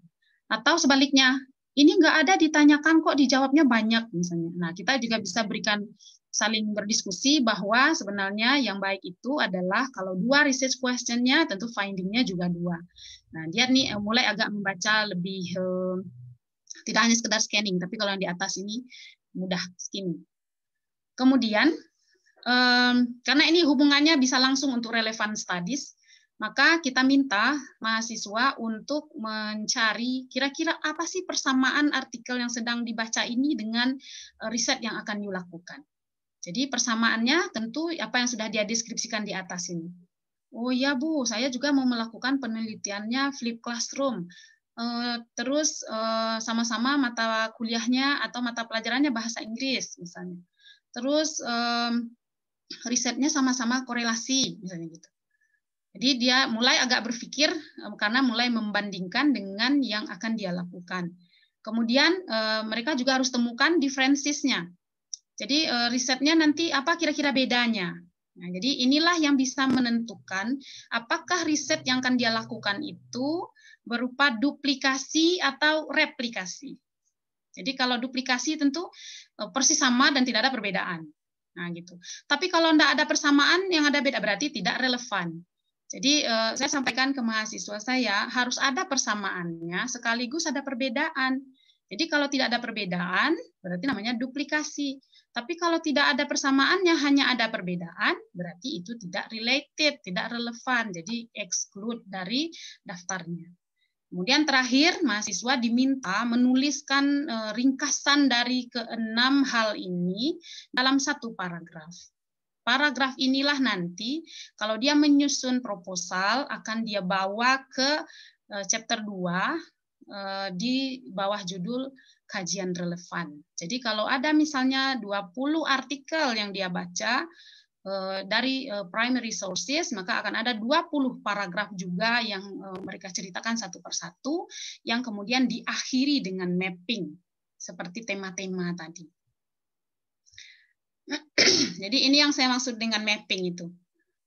Atau sebaliknya ini enggak ada ditanyakan kok dijawabnya banyak misalnya. Nah kita juga bisa berikan saling berdiskusi bahwa sebenarnya yang baik itu adalah kalau dua research questionnya tentu findingnya juga dua. Nah, dia nih eh, mulai agak membaca lebih eh, tidak hanya sekedar scanning, tapi kalau yang di atas ini mudah skimming. Kemudian eh, karena ini hubungannya bisa langsung untuk relevan studies, maka kita minta mahasiswa untuk mencari kira-kira apa sih persamaan artikel yang sedang dibaca ini dengan eh, riset yang akan dilakukan. Jadi persamaannya tentu apa yang sudah dia deskripsikan di atas ini. Oh iya Bu, saya juga mau melakukan penelitiannya flip classroom. Eh, terus eh, sama-sama mata kuliahnya atau mata pelajarannya bahasa Inggris misalnya. Terus eh, risetnya sama-sama korelasi misalnya gitu. Jadi dia mulai agak berpikir karena mulai membandingkan dengan yang akan dia lakukan. Kemudian mereka juga harus temukan differences-nya. Jadi eh, risetnya nanti apa kira-kira bedanya? Nah, jadi inilah yang bisa menentukan apakah riset yang akan dia lakukan itu berupa duplikasi atau replikasi. Jadi kalau duplikasi tentu eh, persis sama dan tidak ada perbedaan. Nah, gitu. Tapi kalau tidak ada persamaan yang ada beda berarti tidak relevan. Jadi eh, saya sampaikan ke mahasiswa saya harus ada persamaannya sekaligus ada perbedaan. Jadi kalau tidak ada perbedaan berarti namanya duplikasi. Tapi kalau tidak ada persamaannya, hanya ada perbedaan, berarti itu tidak related, tidak relevan, jadi exclude dari daftarnya. Kemudian terakhir, mahasiswa diminta menuliskan e, ringkasan dari keenam hal ini dalam satu paragraf. Paragraf inilah nanti kalau dia menyusun proposal akan dia bawa ke e, chapter 2 e, di bawah judul kajian relevan. Jadi kalau ada misalnya 20 artikel yang dia baca eh, dari eh, primary sources, maka akan ada 20 paragraf juga yang eh, mereka ceritakan satu persatu, yang kemudian diakhiri dengan mapping, seperti tema-tema tadi. Jadi ini yang saya maksud dengan mapping itu.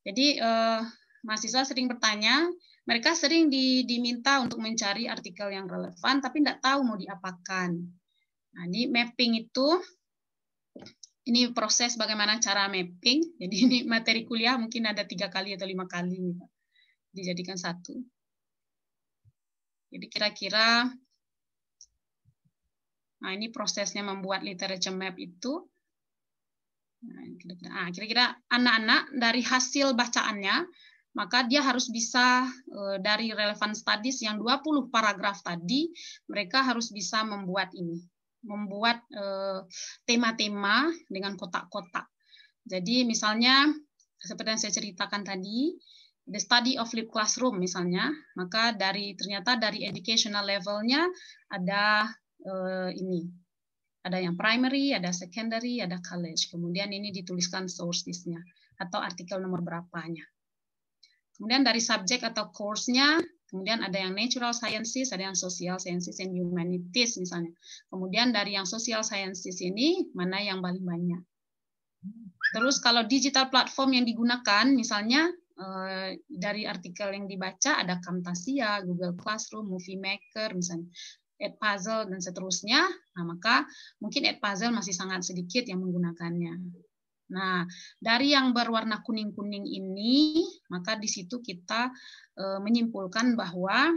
Jadi eh, mahasiswa sering bertanya, mereka sering di, diminta untuk mencari artikel yang relevan, tapi tidak tahu mau diapakan. Nah, ini mapping itu, ini proses bagaimana cara mapping. Jadi ini materi kuliah mungkin ada tiga kali atau lima kali, dijadikan satu. Jadi kira-kira, nah ini prosesnya membuat literature map itu. Nah, ah, kira-kira anak-anak dari hasil bacaannya, maka dia harus bisa eh, dari relevan studies yang 20 paragraf tadi, mereka harus bisa membuat ini, membuat eh, tema-tema dengan kotak-kotak. Jadi misalnya, seperti yang saya ceritakan tadi, the study of flipped classroom misalnya, maka dari ternyata dari educational levelnya ada eh, ini, ada yang primary, ada secondary, ada college. Kemudian ini dituliskan sourcesnya atau artikel nomor berapanya. Kemudian dari subjek atau course-nya, kemudian ada yang natural sciences, ada yang social sciences and humanities misalnya. Kemudian dari yang social sciences ini, mana yang paling banyak. Terus kalau digital platform yang digunakan, misalnya eh, dari artikel yang dibaca ada Camtasia, Google Classroom, Movie Maker, misalnya Edpuzzle dan seterusnya, nah maka mungkin Edpuzzle masih sangat sedikit yang menggunakannya. Nah, dari yang berwarna kuning-kuning ini, maka di situ kita e, menyimpulkan bahwa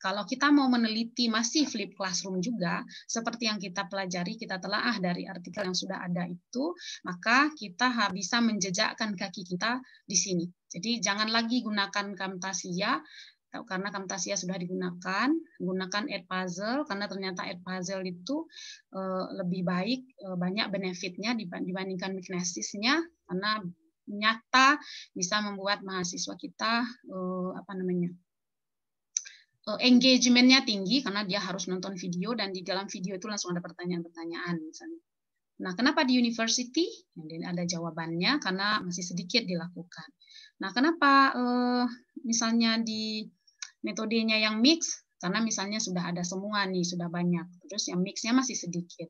kalau kita mau meneliti masih flip classroom juga, seperti yang kita pelajari, kita telah ah dari artikel yang sudah ada itu, maka kita bisa menjejakkan kaki kita di sini. Jadi jangan lagi gunakan Camtasia karena Camtasia sudah digunakan, gunakan puzzle karena ternyata puzzle itu eh, lebih baik, eh, banyak benefitnya dibandingkan Mikinesisnya karena nyata bisa membuat mahasiswa kita eh, apa namanya engagementnya tinggi karena dia harus nonton video dan di dalam video itu langsung ada pertanyaan-pertanyaan misalnya. Nah, kenapa di university? Ada jawabannya karena masih sedikit dilakukan. Nah, kenapa misalnya di metodenya yang mix karena misalnya sudah ada semua nih sudah banyak terus yang mixnya masih sedikit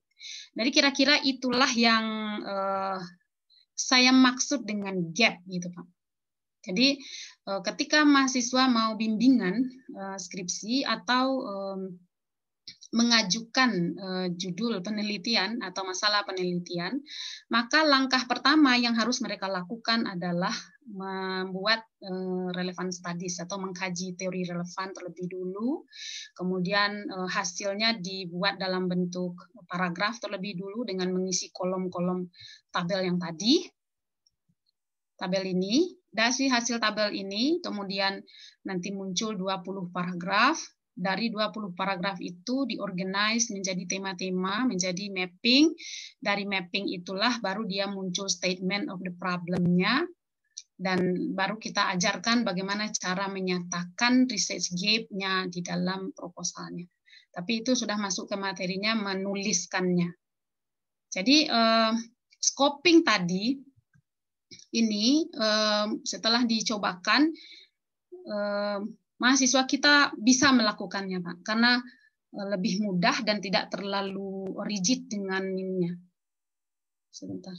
dari kira-kira itulah yang eh, saya maksud dengan gap gitu pak jadi eh, ketika mahasiswa mau bimbingan eh, skripsi atau eh, mengajukan eh, judul penelitian atau masalah penelitian maka langkah pertama yang harus mereka lakukan adalah membuat eh, relevan studies atau mengkaji teori relevan terlebih dulu, kemudian eh, hasilnya dibuat dalam bentuk paragraf terlebih dulu dengan mengisi kolom-kolom tabel yang tadi, tabel ini, dari hasil tabel ini, kemudian nanti muncul 20 paragraf, dari 20 paragraf itu diorganize menjadi tema-tema, menjadi mapping. Dari mapping itulah baru dia muncul statement of the problemnya dan baru kita ajarkan bagaimana cara menyatakan research gap-nya di dalam proposalnya. Tapi itu sudah masuk ke materinya menuliskannya. Jadi eh, scoping tadi ini eh, setelah dicobakan eh, mahasiswa kita bisa melakukannya, Pak, karena eh, lebih mudah dan tidak terlalu rigid dengan ininya. Sebentar.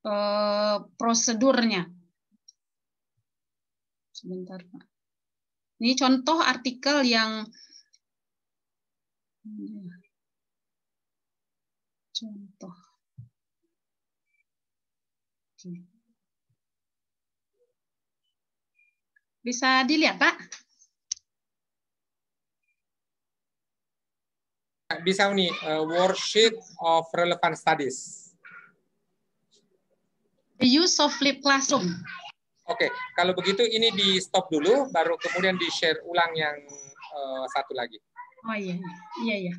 Eh, prosedurnya. Sebentar, Pak. Ini contoh artikel yang contoh. Bisa dilihat, Pak? Bisa Uni. uh, eh, worksheet of relevant studies. The use of lip classroom. Oke, okay. kalau begitu ini di stop dulu, baru kemudian di share ulang yang uh, satu lagi. Oh iya, iya iya.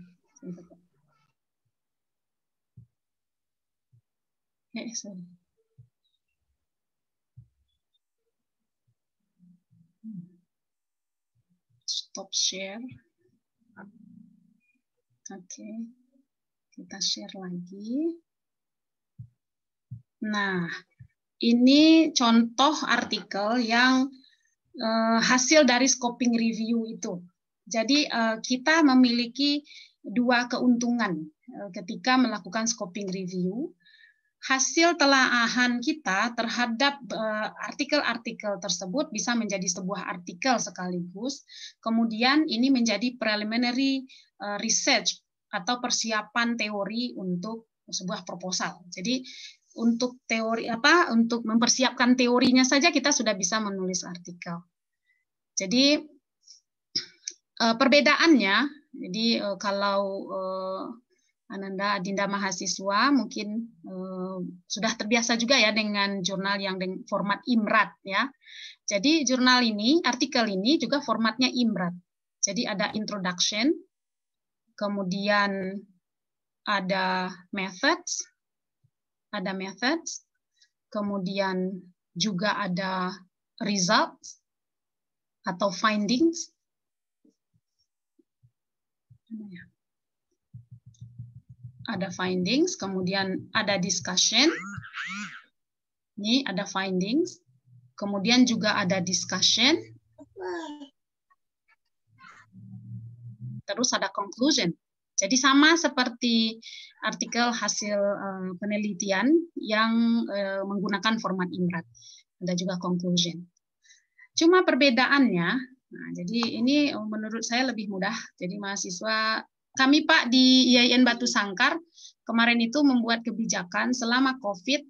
Eh, sorry. Stop share. Oke, okay. kita share lagi. Nah, ini contoh artikel yang uh, hasil dari scoping review itu. Jadi uh, kita memiliki dua keuntungan uh, ketika melakukan scoping review. Hasil telaahan kita terhadap artikel-artikel tersebut bisa menjadi sebuah artikel sekaligus. Kemudian ini menjadi preliminary research atau persiapan teori untuk sebuah proposal. Jadi untuk teori apa untuk mempersiapkan teorinya saja kita sudah bisa menulis artikel. Jadi eh, perbedaannya jadi eh, kalau eh, Ananda Adinda mahasiswa mungkin sudah terbiasa juga ya dengan jurnal yang dengan format Imrat ya. Jadi jurnal ini, artikel ini juga formatnya Imrat. Jadi ada introduction, kemudian ada methods, ada method, kemudian juga ada result atau findings. Ada findings, kemudian ada discussion. Ini ada findings. Kemudian juga ada discussion. Terus ada conclusion. Jadi sama seperti artikel hasil eh, penelitian yang eh, menggunakan format IMRAT. dan juga conclusion. Cuma perbedaannya, nah, jadi ini menurut saya lebih mudah. Jadi mahasiswa kami Pak di IAIN Batu Sangkar kemarin itu membuat kebijakan selama COVID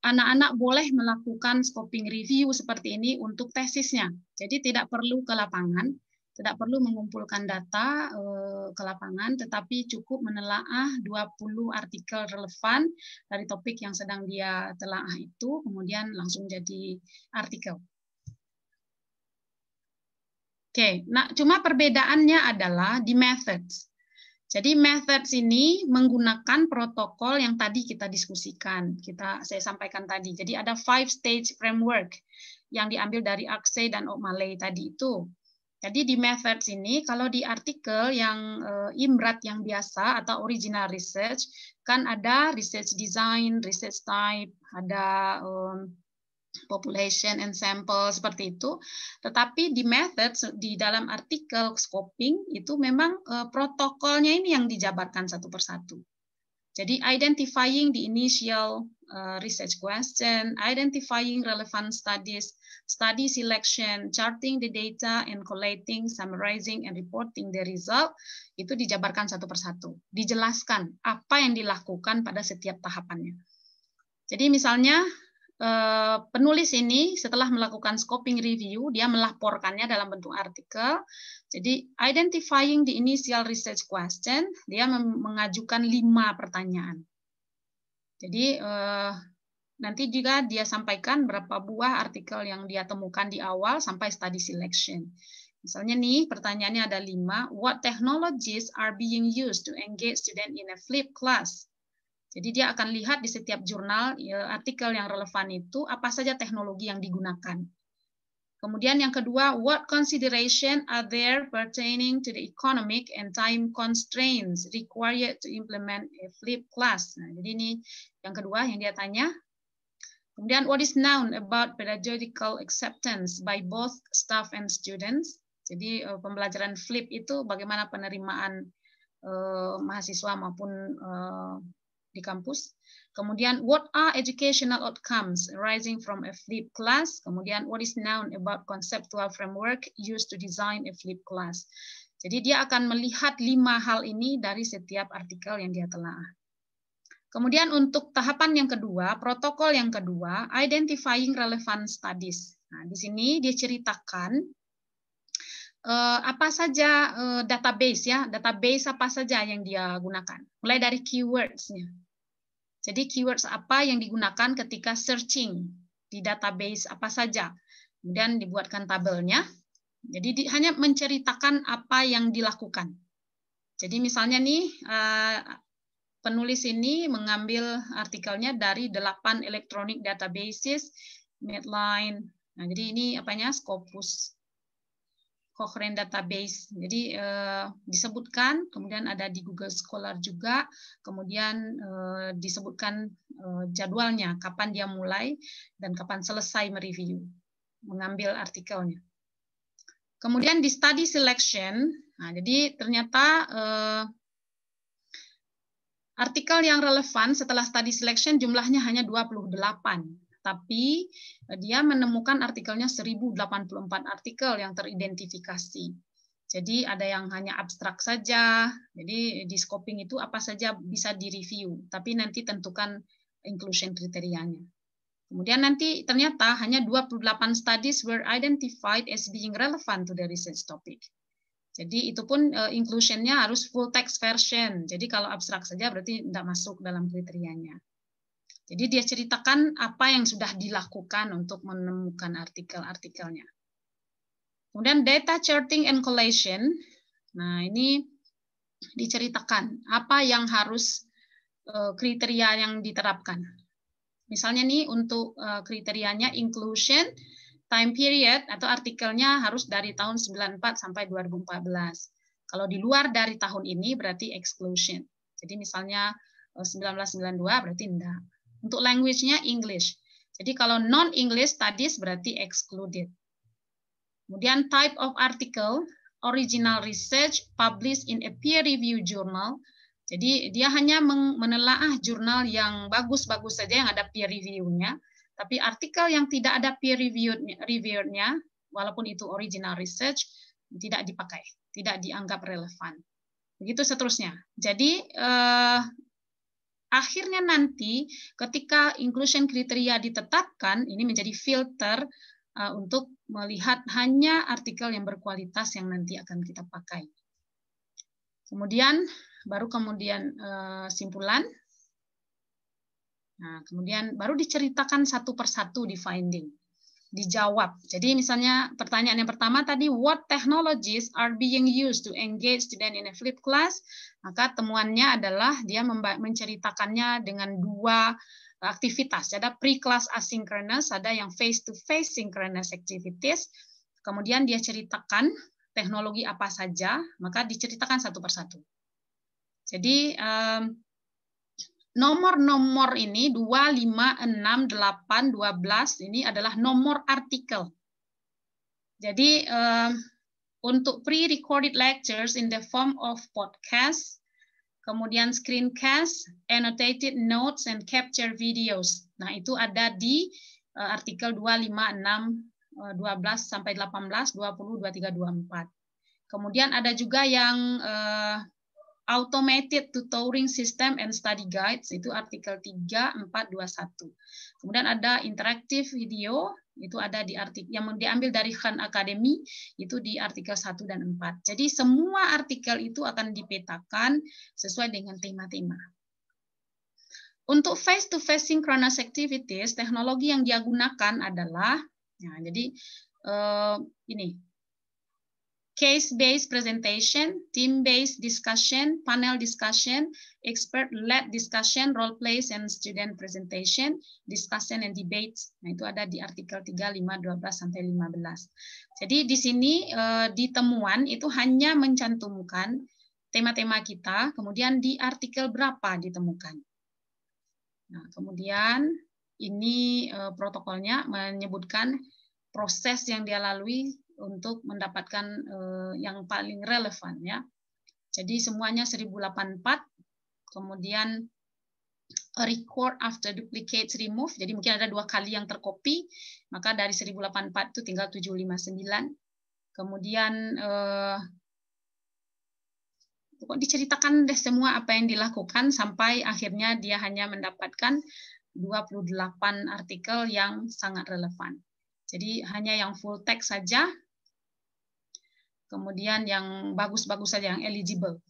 anak-anak boleh melakukan scoping review seperti ini untuk tesisnya. Jadi tidak perlu ke lapangan, tidak perlu mengumpulkan data eh, ke lapangan, tetapi cukup menelaah 20 artikel relevan dari topik yang sedang dia telaah itu, kemudian langsung jadi artikel. Oke, nah cuma perbedaannya adalah di methods. Jadi methods ini menggunakan protokol yang tadi kita diskusikan, kita saya sampaikan tadi. Jadi ada five stage framework yang diambil dari Akse dan Okmale tadi itu. Jadi di methods ini kalau di artikel yang uh, IMRAT yang biasa atau original research kan ada research design, research type, ada um, population and sample seperti itu. Tetapi di methods di dalam artikel scoping itu memang uh, protokolnya ini yang dijabarkan satu persatu. Jadi identifying the initial uh, research question, identifying relevant studies, study selection, charting the data, and collating, summarizing, and reporting the result, itu dijabarkan satu persatu. Dijelaskan apa yang dilakukan pada setiap tahapannya. Jadi misalnya Eh, penulis ini setelah melakukan scoping review, dia melaporkannya dalam bentuk artikel. Jadi identifying the initial research question, dia mengajukan lima pertanyaan. Jadi eh, nanti juga dia sampaikan berapa buah artikel yang dia temukan di awal sampai study selection. Misalnya nih, pertanyaannya ada lima. What technologies are being used to engage student in a flipped class? Jadi dia akan lihat di setiap jurnal ya, artikel yang relevan itu apa saja teknologi yang digunakan. Kemudian yang kedua, what consideration are there pertaining to the economic and time constraints required to implement a flip class? Nah, jadi ini yang kedua yang dia tanya. Kemudian what is known about pedagogical acceptance by both staff and students? Jadi eh, pembelajaran flip itu bagaimana penerimaan uh, mahasiswa maupun uh, di kampus. Kemudian, what are educational outcomes arising from a flipped class? Kemudian, what is known about conceptual framework used to design a flipped class? Jadi dia akan melihat lima hal ini dari setiap artikel yang dia telah. Kemudian untuk tahapan yang kedua, protokol yang kedua, identifying relevant studies. Nah, di sini dia ceritakan uh, apa saja uh, database ya, database apa saja yang dia gunakan. Mulai dari keywordsnya. Jadi keywords apa yang digunakan ketika searching di database apa saja. Kemudian dibuatkan tabelnya. Jadi di, hanya menceritakan apa yang dilakukan. Jadi misalnya nih eh, penulis ini mengambil artikelnya dari 8 electronic databases, Medline. Nah, jadi ini apanya Scopus Cochrane database. Jadi eh, disebutkan, kemudian ada di Google Scholar juga, kemudian eh, disebutkan eh, jadwalnya, kapan dia mulai dan kapan selesai mereview, mengambil artikelnya. Kemudian di study selection, nah, jadi ternyata eh, artikel yang relevan setelah study selection jumlahnya hanya 28 tapi eh, dia menemukan artikelnya 1084 artikel yang teridentifikasi. Jadi ada yang hanya abstrak saja. Jadi di scoping itu apa saja bisa direview, tapi nanti tentukan inclusion kriterianya. Kemudian nanti ternyata hanya 28 studies were identified as being relevant to the research topic. Jadi itu pun eh, inclusionnya harus full text version. Jadi kalau abstrak saja berarti tidak masuk dalam kriterianya. Jadi dia ceritakan apa yang sudah dilakukan untuk menemukan artikel-artikelnya. Kemudian data charting and collation. Nah, ini diceritakan apa yang harus eh, kriteria yang diterapkan. Misalnya nih untuk eh, kriterianya inclusion, time period atau artikelnya harus dari tahun 94 sampai 2014. Kalau di luar dari tahun ini berarti exclusion. Jadi misalnya 1992 eh, berarti enggak. Untuk language-nya English. Jadi kalau non-English studies berarti excluded. Kemudian type of article, original research published in a peer review journal. Jadi dia hanya menelaah jurnal yang bagus-bagus saja yang ada peer review-nya, tapi artikel yang tidak ada peer review-nya, walaupun itu original research, tidak dipakai, tidak dianggap relevan. Begitu seterusnya. Jadi eh, akhirnya nanti ketika inclusion kriteria ditetapkan ini menjadi filter uh, untuk melihat hanya artikel yang berkualitas yang nanti akan kita pakai. Kemudian baru kemudian uh, simpulan. Nah, kemudian baru diceritakan satu persatu di finding dijawab. Jadi misalnya pertanyaan yang pertama tadi, what technologies are being used to engage student in a flip class? Maka temuannya adalah dia menceritakannya dengan dua eh, aktivitas. Ada pre-class asynchronous, ada yang face-to-face -face synchronous activities. Kemudian dia ceritakan teknologi apa saja, maka diceritakan satu persatu. Jadi nomor-nomor ini 2, 5, 6, 8, 12 ini adalah nomor artikel. Jadi um, untuk pre-recorded lectures in the form of podcast, kemudian screencast, annotated notes, and capture videos. Nah, itu ada di uh, artikel 2, 5, 6, 12 sampai 18, 20, 23, 24. Kemudian ada juga yang uh, Automated Tutoring System and Study Guides, itu artikel 3421. Kemudian ada Interactive Video, itu ada di artikel yang diambil dari Khan Academy itu di artikel 1 dan 4. Jadi semua artikel itu akan dipetakan sesuai dengan tema-tema. Untuk face to face synchronous activities, teknologi yang dia gunakan adalah ya, jadi uh, ini case-based presentation, team-based discussion, panel discussion, expert-led discussion, role plays, and student presentation, discussion and debates. Nah, itu ada di artikel 3, 5, 12, sampai 15. Jadi di sini eh, di temuan itu hanya mencantumkan tema-tema kita, kemudian di artikel berapa ditemukan. Nah, kemudian ini eh, protokolnya menyebutkan proses yang dia lalui untuk mendapatkan uh, yang paling relevan ya. Jadi semuanya 1084 kemudian record after duplicate remove. Jadi mungkin ada dua kali yang terkopi, maka dari 1084 itu tinggal 759. Kemudian uh, eh, kok diceritakan deh semua apa yang dilakukan sampai akhirnya dia hanya mendapatkan 28 artikel yang sangat relevan. Jadi hanya yang full text saja kemudian yang bagus-bagus saja yang eligible.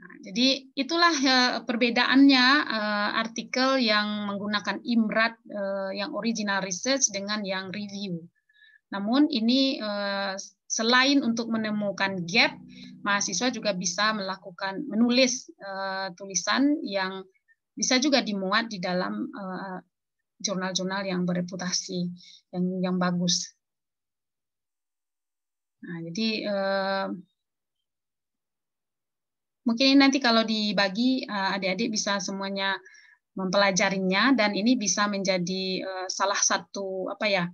Nah, jadi itulah ya, perbedaannya eh, artikel yang menggunakan IMRAT eh, yang original research dengan yang review. Namun ini eh, selain untuk menemukan gap, mahasiswa juga bisa melakukan menulis tulisan yang bisa juga dimuat di dalam jurnal-jurnal yang bereputasi yang yang bagus. Nah, jadi eh, mungkin nanti kalau dibagi eh, adik-adik bisa semuanya mempelajarinya dan ini bisa menjadi eh, salah satu apa ya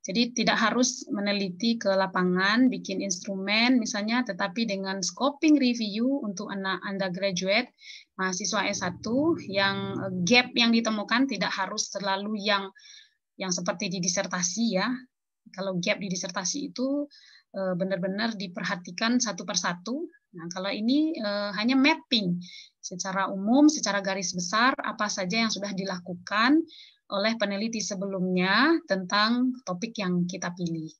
jadi tidak harus meneliti ke lapangan, bikin instrumen misalnya, tetapi dengan scoping review untuk anak undergraduate, mahasiswa S1 yang gap yang ditemukan tidak harus terlalu yang yang seperti di disertasi ya, kalau gap di disertasi itu eh, benar-benar diperhatikan satu persatu. Nah, kalau ini eh, hanya mapping secara umum, secara garis besar apa saja yang sudah dilakukan oleh peneliti sebelumnya tentang topik yang kita pilih.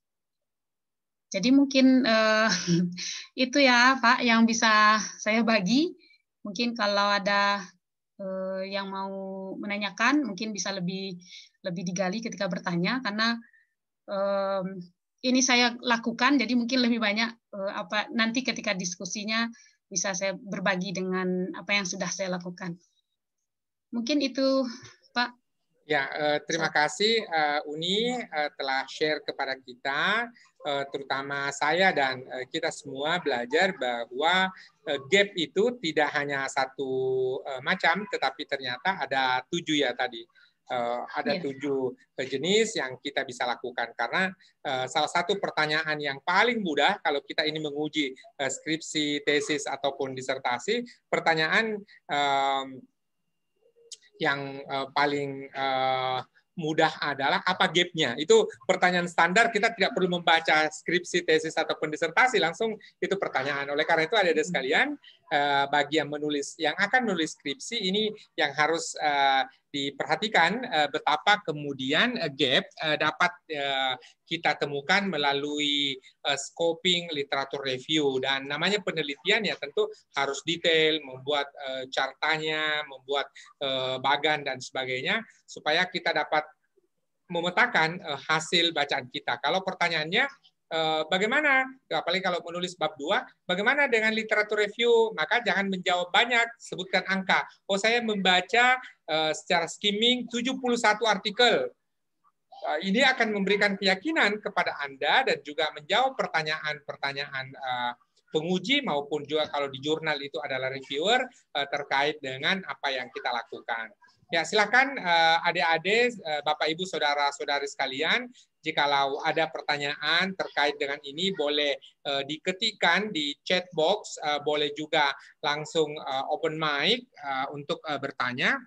Jadi mungkin eh, itu ya Pak yang bisa saya bagi. Mungkin kalau ada eh, yang mau menanyakan, mungkin bisa lebih lebih digali ketika bertanya karena um, ini saya lakukan jadi mungkin lebih banyak uh, apa nanti ketika diskusinya bisa saya berbagi dengan apa yang sudah saya lakukan mungkin itu pak ya uh, terima kasih uh, Uni uh, telah share kepada kita uh, terutama saya dan uh, kita semua belajar bahwa gap itu tidak hanya satu macam tetapi ternyata ada tujuh ya tadi Eh, ada iya. tujuh eh, jenis yang kita bisa lakukan karena eh, salah satu pertanyaan yang paling mudah kalau kita ini menguji skripsi, tesis ataupun disertasi, pertanyaan yang paling mudah adalah apa gapnya itu pertanyaan standar kita tidak perlu membaca skripsi tesis ataupun disertasi langsung itu pertanyaan oleh karena itu ada ada hmm. sekalian bagi yang menulis yang akan menulis skripsi ini yang harus diperhatikan eh, betapa kemudian eh, gap eh, dapat kita temukan melalui scoping literatur review dan namanya penelitian ya tentu harus detail membuat cartanya, membuat bagan dan sebagainya supaya kita dapat memetakan hasil bacaan kita. Kalau pertanyaannya Eh, bagaimana apalagi kalau menulis bab dua, bagaimana dengan literatur review maka jangan menjawab banyak sebutkan angka oh saya membaca eh, secara skimming 71 artikel eh, ini akan memberikan keyakinan kepada Anda dan juga menjawab pertanyaan-pertanyaan penguji maupun juga kalau di jurnal itu adalah reviewer terkait dengan apa yang kita lakukan. Ya, silakan adik-adik, Bapak Ibu, saudara-saudari sekalian Jikalau ada pertanyaan terkait dengan ini, boleh uh, eh, diketikan di chat box, uh, boleh juga langsung uh, open mic uh, untuk uh, bertanya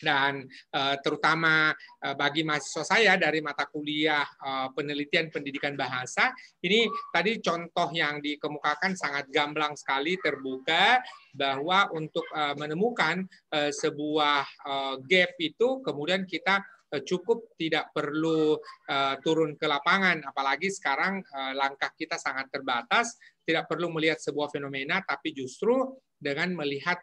dan uh, terutama uh, bagi mahasiswa saya dari mata kuliah uh, penelitian pendidikan bahasa ini tadi contoh yang dikemukakan sangat gamblang sekali terbuka bahwa untuk uh, menemukan uh, sebuah uh, gap itu kemudian kita Eh, cukup tidak perlu uh, turun ke lapangan apalagi sekarang uh, langkah kita sangat terbatas tidak perlu melihat sebuah fenomena tapi justru dengan melihat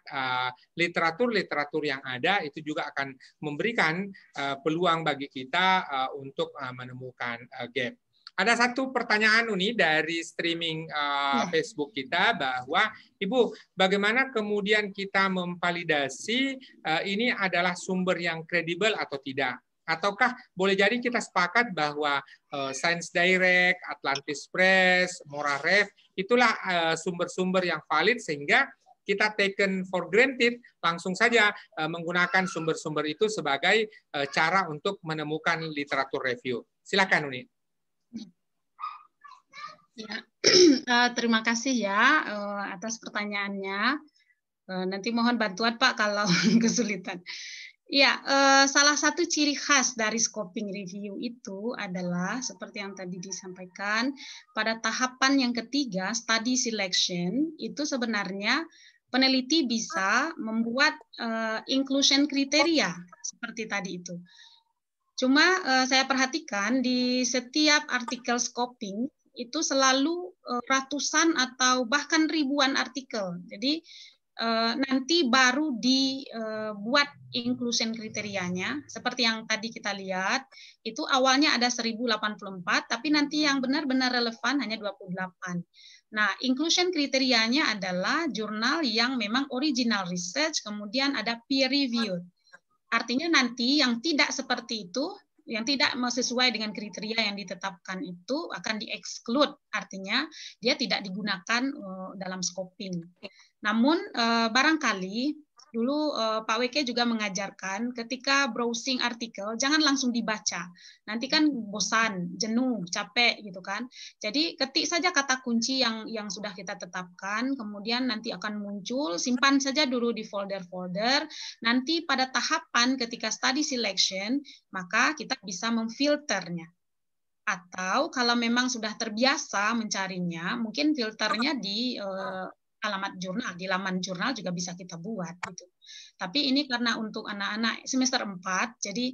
literatur-literatur uh, yang ada itu juga akan memberikan uh, peluang bagi kita uh, untuk uh, menemukan uh, gap. Ada satu pertanyaan Uni dari streaming uh, Facebook kita bahwa Ibu, bagaimana kemudian kita memvalidasi uh, ini adalah sumber yang kredibel atau tidak? ataukah boleh jadi kita sepakat bahwa uh, Science Direct, Atlantis Press, Mora Morarev itulah eh, sumber-sumber yang valid sehingga kita taken for granted langsung saja eh, menggunakan sumber-sumber itu sebagai cara untuk menemukan literatur review. Silakan Uni. Ya, terima kasih ya atas pertanyaannya. nanti mohon bantuan Pak kalau kesulitan. Ya, eh, salah satu ciri khas dari scoping review itu adalah seperti yang tadi disampaikan, pada tahapan yang ketiga, study selection, itu sebenarnya peneliti bisa membuat eh, inclusion kriteria seperti tadi itu. Cuma eh, saya perhatikan di setiap artikel scoping itu selalu eh, ratusan atau bahkan ribuan artikel. Jadi Eh, nanti baru dibuat eh, inclusion kriterianya seperti yang tadi kita lihat itu awalnya ada 1084 tapi nanti yang benar-benar relevan hanya 28. Nah, inclusion kriterianya adalah jurnal yang memang original research kemudian ada peer reviewed. Artinya nanti yang tidak seperti itu yang tidak sesuai dengan kriteria yang ditetapkan itu akan dieksklud, artinya dia tidak digunakan eh, dalam scoping. Namun eh, barangkali dulu uh, Pak WK juga mengajarkan ketika browsing artikel jangan langsung dibaca. Nanti kan bosan, jenuh, capek gitu kan. Jadi ketik saja kata kunci yang yang sudah kita tetapkan, kemudian nanti akan muncul, simpan saja dulu di folder-folder. Nanti pada tahapan ketika study selection, maka kita bisa memfilternya atau kalau memang sudah terbiasa mencarinya, mungkin filternya di uh, alamat jurnal di laman jurnal juga bisa kita buat gitu. Tapi ini karena untuk anak-anak semester 4 jadi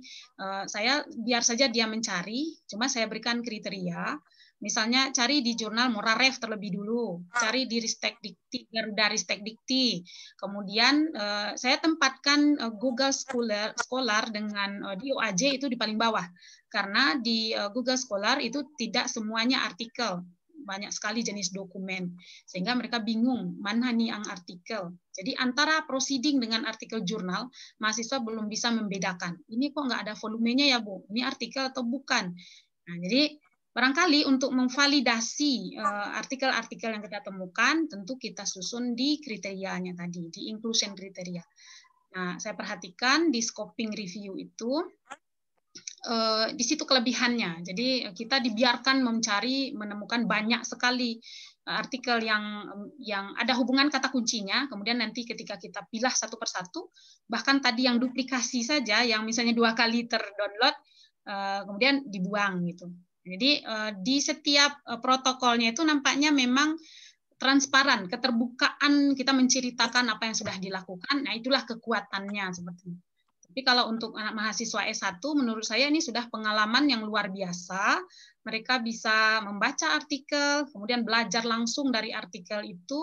uh, saya biar saja dia mencari, cuma saya berikan kriteria Misalnya cari di jurnal Moraref terlebih dulu, ah. cari di Ristek Dikti, Garuda Ristek Dikti. Kemudian uh, saya tempatkan uh, Google Scholar, Scholar dengan uh, di itu di paling bawah. Karena di uh, Google Scholar itu tidak semuanya artikel banyak sekali jenis dokumen sehingga mereka bingung mana nih yang artikel. Jadi antara proceeding dengan artikel jurnal mahasiswa belum bisa membedakan. Ini kok nggak ada volumenya ya bu? Ini artikel atau bukan? Nah jadi barangkali untuk memvalidasi eh, artikel-artikel yang kita temukan tentu kita susun di kriterianya tadi di inclusion kriteria. Nah saya perhatikan di scoping review itu Eh, di situ kelebihannya. Jadi eh, kita dibiarkan mencari menemukan banyak sekali eh, artikel yang yang ada hubungan kata kuncinya kemudian nanti ketika kita pilah satu persatu bahkan tadi yang duplikasi saja yang misalnya dua kali terdownload kemudian dibuang gitu jadi di setiap protokolnya itu nampaknya memang transparan keterbukaan kita menceritakan apa yang sudah dilakukan nah itulah kekuatannya seperti itu. Tapi kalau untuk anak mahasiswa S1, menurut saya ini sudah pengalaman yang luar biasa. Mereka bisa membaca artikel, kemudian belajar langsung dari artikel itu,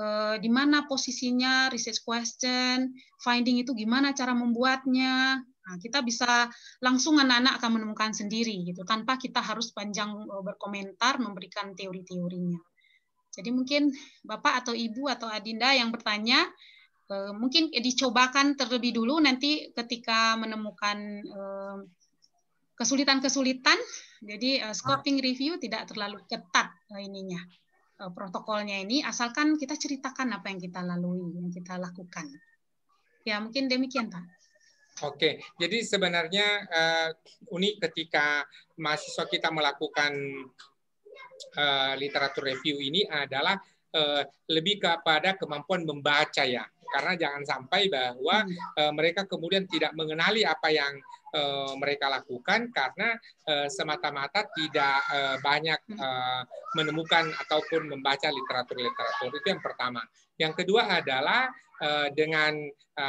eh, di mana posisinya, research question, finding itu gimana cara membuatnya. Nah, kita bisa langsung anak-anak akan menemukan sendiri gitu tanpa kita harus panjang eh, berkomentar memberikan teori-teorinya. Jadi mungkin Bapak atau Ibu atau Adinda yang bertanya Eh, mungkin dicobakan terlebih dulu nanti ketika menemukan eh, kesulitan-kesulitan jadi eh, scoping review tidak terlalu ketat ininya protokolnya ini asalkan kita ceritakan apa yang kita lalui yang kita lakukan ya mungkin demikian pak Oke, jadi sebenarnya uh, unik ketika mahasiswa kita melakukan literatur review ini adalah Eh, lebih kepada kemampuan membaca ya karena jangan sampai bahwa hmm. eh, mereka kemudian tidak mengenali apa yang eh, mereka lakukan karena semata-mata tidak banyak menemukan ataupun membaca literatur-literatur itu yang pertama. Yang kedua adalah dengan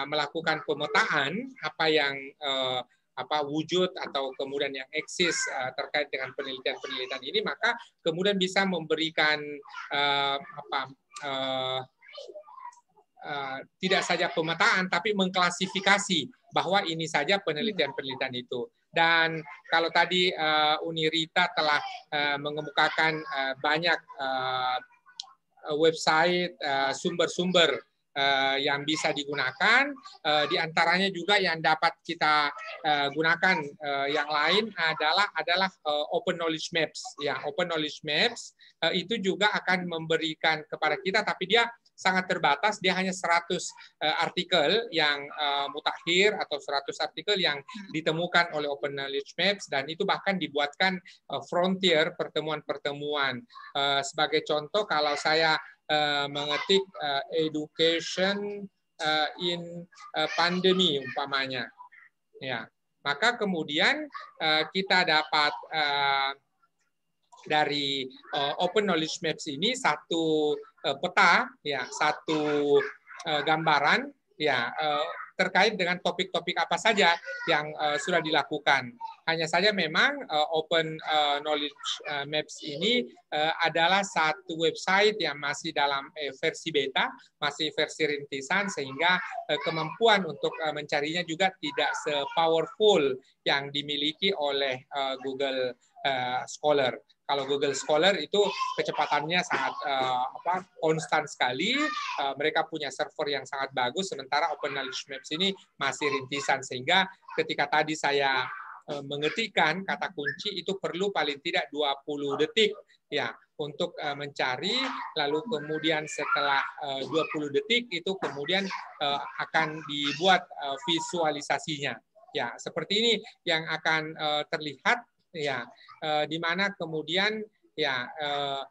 melakukan pemetaan apa yang apa wujud atau kemudian yang eksis uh, terkait dengan penelitian-penelitian ini maka kemudian bisa memberikan uh, apa uh, tidak saja pemetaan tapi mengklasifikasi bahwa ini saja penelitian-penelitian itu dan kalau tadi uh, Unirita telah mengemukakan banyak website sumber -sumber uh, yang bisa digunakan. Uh, di antaranya juga yang dapat kita uh, gunakan uh, yang lain adalah adalah uh, open knowledge maps. Ya, open knowledge maps uh, itu juga akan memberikan kepada kita, tapi dia sangat terbatas. Dia hanya 100 uh, artikel yang uh, mutakhir atau 100 artikel yang ditemukan oleh Open Knowledge Maps dan itu bahkan dibuatkan uh, frontier pertemuan-pertemuan. Uh, sebagai contoh, kalau saya uh, mengetik uh, education uh, in uh, pandemi umpamanya. Ya, maka kemudian uh, kita dapat uh, dari uh, Open Knowledge Maps ini satu uh, peta, ya, satu uh, gambaran, ya, uh, terkait dengan topik-topik apa saja yang uh, sudah dilakukan. Hanya saja memang uh, Open uh, Knowledge uh, Maps ini uh, adalah satu website yang masih dalam uh, versi beta, masih versi rintisan sehingga uh, kemampuan untuk uh, mencarinya juga tidak se-powerful yang dimiliki oleh uh, Google uh, Scholar. Kalau Google Scholar itu kecepatannya sangat uh, apa konstan sekali. Uh, mereka punya server yang sangat bagus. Sementara Open Knowledge Maps ini masih rintisan sehingga ketika tadi saya uh, mengetikkan kata kunci itu perlu paling tidak 20 detik ya untuk uh, mencari lalu kemudian setelah uh, 20 detik itu kemudian uh, akan dibuat uh, visualisasinya ya seperti ini yang akan uh, terlihat ya eh, di mana kemudian ya eh,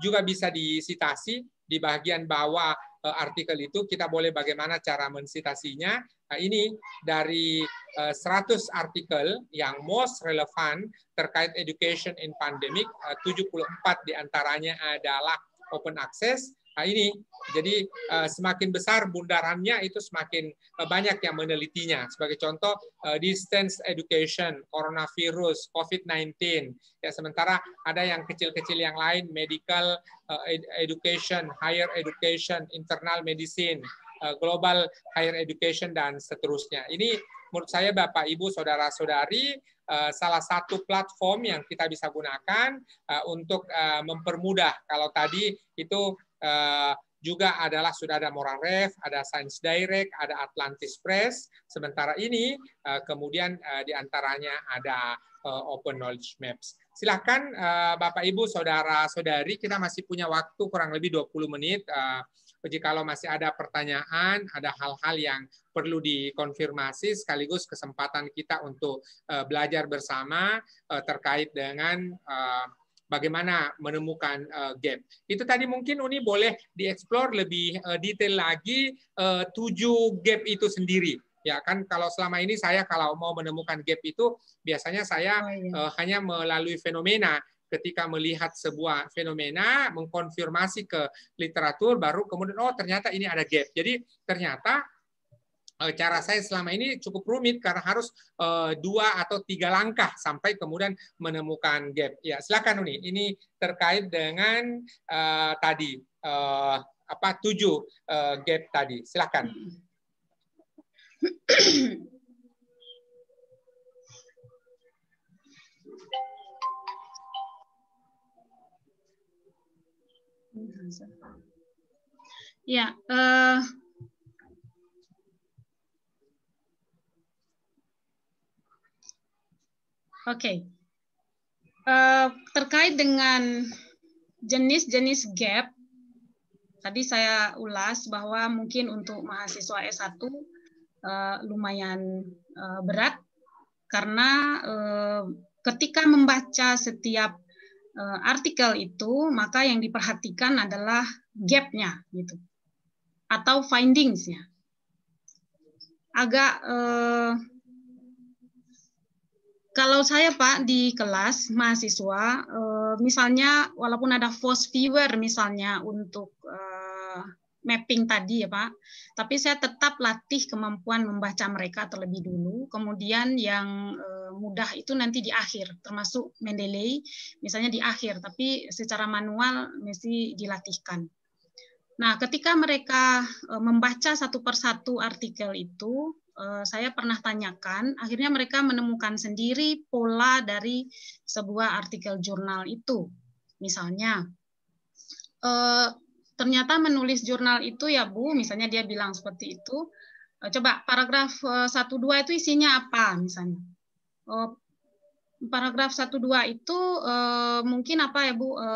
juga bisa disitasi di bagian bawah eh, artikel itu kita boleh bagaimana cara mensitasinya nah, ini dari eh, 100 artikel yang most relevan terkait education in pandemic eh, 74 diantaranya adalah open access Nah, ini jadi eh, semakin besar bundarannya itu semakin eh, banyak yang menelitinya. Sebagai contoh eh, distance education, coronavirus, COVID-19. Ya sementara ada yang kecil-kecil yang lain medical education, higher education, internal medicine, global higher education dan seterusnya. Ini menurut saya Bapak Ibu saudara-saudari salah satu platform yang kita bisa gunakan untuk mempermudah kalau tadi itu Eh, juga adalah sudah ada Moral Ref, ada Science Direct, ada Atlantis Press. Sementara ini eh, kemudian eh, diantaranya ada Open Knowledge Maps. Silahkan Bapak Ibu, Saudara Saudari, kita masih punya waktu kurang lebih 20 menit. kalau masih ada pertanyaan, ada hal-hal yang perlu dikonfirmasi, sekaligus kesempatan kita untuk belajar bersama terkait dengan bagaimana menemukan uh, gap. Itu tadi mungkin Uni boleh dieksplor lebih uh, detail lagi uh, tujuh gap itu sendiri. Ya kan kalau selama ini saya kalau mau menemukan gap itu biasanya saya oh, iya. uh, hanya melalui fenomena ketika melihat sebuah fenomena mengkonfirmasi ke literatur baru kemudian oh ternyata ini ada gap. Jadi ternyata Eh, cara saya selama ini cukup rumit karena harus eh, dua atau tiga langkah sampai kemudian menemukan gap. Ya, silakan Uni. Ini terkait dengan uh, tadi uh, apa tujuh uh, gap tadi. Silakan. Ya, uh Oke. Okay. Uh, eh, terkait dengan jenis-jenis gap, tadi saya ulas bahwa mungkin untuk mahasiswa S1 uh, eh, lumayan uh, berat karena uh, ketika membaca setiap uh, artikel itu maka yang diperhatikan adalah gapnya gitu atau findingsnya agak uh, kalau saya Pak di kelas mahasiswa, eh, misalnya walaupun ada force viewer misalnya untuk eh, mapping tadi ya Pak, tapi saya tetap latih kemampuan membaca mereka terlebih dulu, kemudian yang eh, mudah itu nanti di akhir, termasuk Mendeley misalnya di akhir, tapi secara manual mesti dilatihkan. Nah, ketika mereka membaca satu persatu artikel itu, Eh, saya pernah tanyakan, akhirnya mereka menemukan sendiri pola dari sebuah artikel jurnal itu. Misalnya, eh, ternyata menulis jurnal itu ya Bu, misalnya dia bilang seperti itu, eh, coba paragraf 1 2 itu isinya apa misalnya. Oh, paragraf 12 itu e, mungkin apa ya Bu e,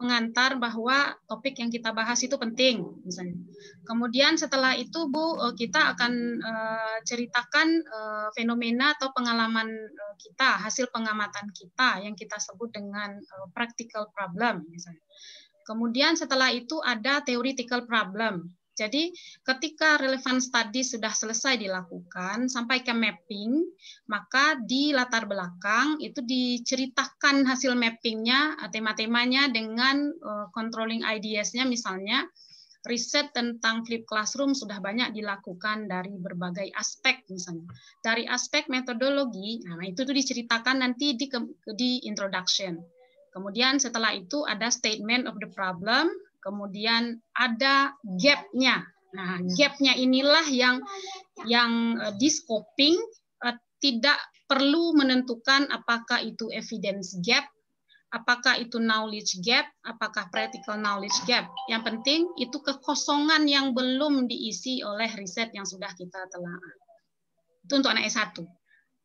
pengantar bahwa topik yang kita bahas itu penting misalnya. Kemudian setelah itu Bu e, kita akan e, ceritakan e, fenomena atau pengalaman e, kita, hasil pengamatan kita yang kita sebut dengan e, practical problem misalnya. Kemudian setelah itu ada theoretical problem. Jadi ketika relevan study sudah selesai dilakukan sampai ke mapping, maka di latar belakang itu diceritakan hasil mappingnya, tema-temanya dengan eh, controlling ideas-nya misalnya riset tentang flip classroom sudah banyak dilakukan dari berbagai aspek misalnya dari aspek metodologi nah itu tuh diceritakan nanti di di introduction kemudian setelah itu ada statement of the problem kemudian ada gapnya. Nah, gapnya inilah yang yang eh, di scoping eh, tidak perlu menentukan apakah itu evidence gap, apakah itu knowledge gap, apakah practical knowledge gap. Yang penting itu kekosongan yang belum diisi oleh riset yang sudah kita telah. Itu untuk anak S1.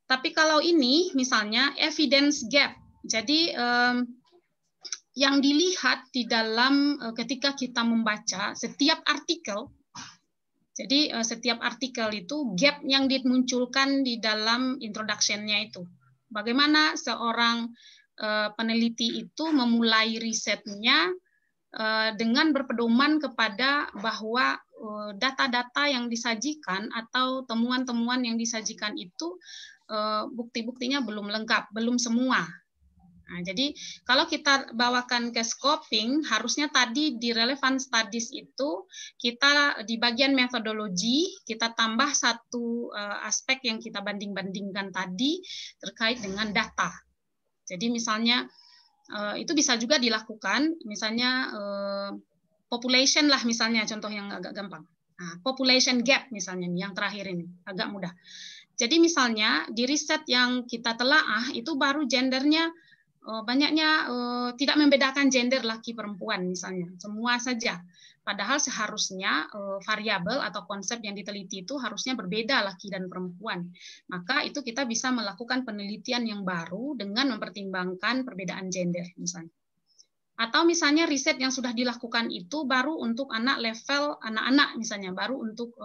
Tapi kalau ini misalnya evidence gap, jadi um, yang dilihat di dalam eh, ketika kita membaca setiap artikel jadi eh, setiap artikel itu gap yang dimunculkan di dalam introduction-nya itu. Bagaimana seorang eh, peneliti itu memulai risetnya dengan berpedoman kepada bahwa data-data yang disajikan atau temuan-temuan yang disajikan itu bukti-buktinya belum lengkap, belum semua Nah, jadi kalau kita bawakan ke scoping, harusnya tadi di relevant studies itu kita di bagian metodologi kita tambah satu uh, aspek yang kita banding-bandingkan tadi terkait dengan data. Jadi misalnya uh, itu bisa juga dilakukan, misalnya uh, population lah misalnya contoh yang agak gampang. Nah, population gap misalnya nih yang terakhir ini agak mudah. Jadi misalnya di riset yang kita telaah itu baru gendernya Eh, banyaknya eh, tidak membedakan gender laki perempuan misalnya semua saja padahal seharusnya eh, variabel atau konsep yang diteliti itu harusnya berbeda laki dan perempuan maka itu kita bisa melakukan penelitian yang baru dengan mempertimbangkan perbedaan gender misalnya atau misalnya riset yang sudah dilakukan itu baru untuk anak level anak-anak misalnya baru untuk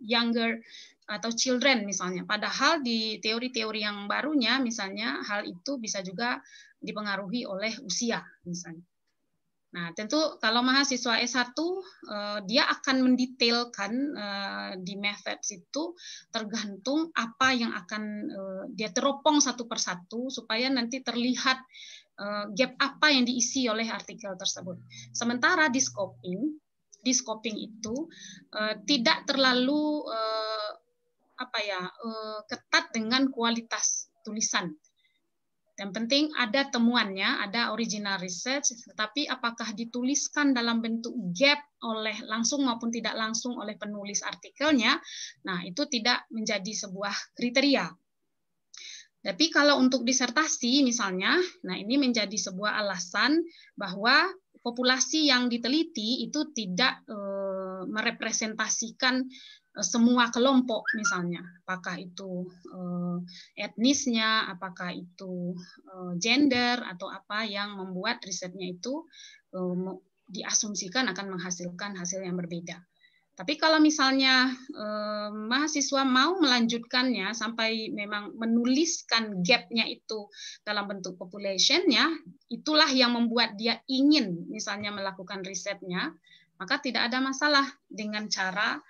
younger atau children misalnya. Padahal di teori-teori yang barunya misalnya hal itu bisa juga dipengaruhi oleh usia misalnya. Nah, tentu kalau mahasiswa S1 eh, dia akan mendetailkan eh, di methods itu tergantung apa yang akan eh, dia teropong satu persatu supaya nanti terlihat gap apa yang diisi oleh artikel tersebut. Sementara di scoping, di scoping itu tidak terlalu apa ya eh, ketat dengan kualitas tulisan. Yang penting ada temuannya, ada original research, tetapi apakah dituliskan dalam bentuk gap oleh langsung maupun tidak langsung oleh penulis artikelnya, nah itu tidak menjadi sebuah kriteria. Tapi kalau untuk disertasi misalnya, nah ini menjadi sebuah alasan bahwa populasi yang diteliti itu tidak eh, merepresentasikan semua kelompok misalnya, apakah itu eh, etnisnya, apakah itu eh, gender atau apa yang membuat risetnya itu eh, diasumsikan akan menghasilkan hasil yang berbeda. Tapi kalau misalnya eh, mahasiswa mau melanjutkannya sampai memang menuliskan gapnya itu dalam bentuk populationnya, itulah yang membuat dia ingin misalnya melakukan risetnya, maka tidak ada masalah dengan cara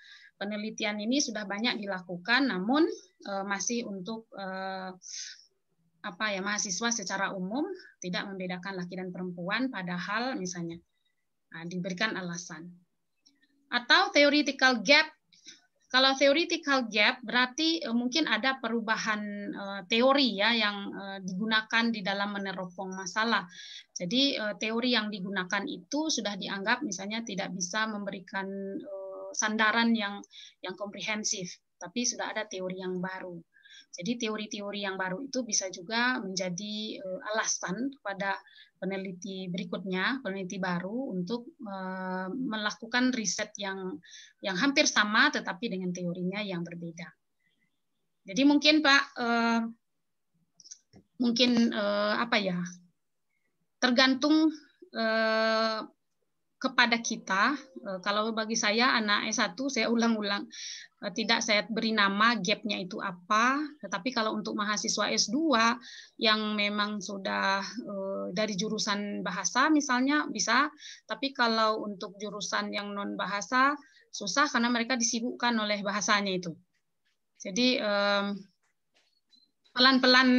penelitian ini sudah banyak dilakukan, namun eh, masih untuk eh, apa ya mahasiswa secara umum tidak membedakan laki dan perempuan, padahal misalnya ah, diberikan alasan. Atau theoretical gap. Kalau theoretical gap berarti eh, mungkin ada perubahan teori ya yang digunakan di dalam meneropong masalah. Jadi teori yang digunakan itu sudah dianggap misalnya tidak bisa memberikan sandaran yang yang komprehensif, tapi sudah ada teori yang baru. Jadi teori-teori yang baru itu bisa juga menjadi eh, alasan kepada peneliti berikutnya, peneliti baru untuk eh, melakukan riset yang yang hampir sama tetapi dengan teorinya yang berbeda. Jadi mungkin Pak eh, mungkin apa ya? Tergantung kepada kita. Eh, kalau bagi saya anak S1 saya ulang-ulang eh, tidak saya beri nama gapnya itu apa, tetapi kalau untuk mahasiswa S2 yang memang sudah eh, dari jurusan bahasa misalnya bisa, tapi kalau untuk jurusan yang non bahasa susah karena mereka disibukkan oleh bahasanya itu. Jadi pelan-pelan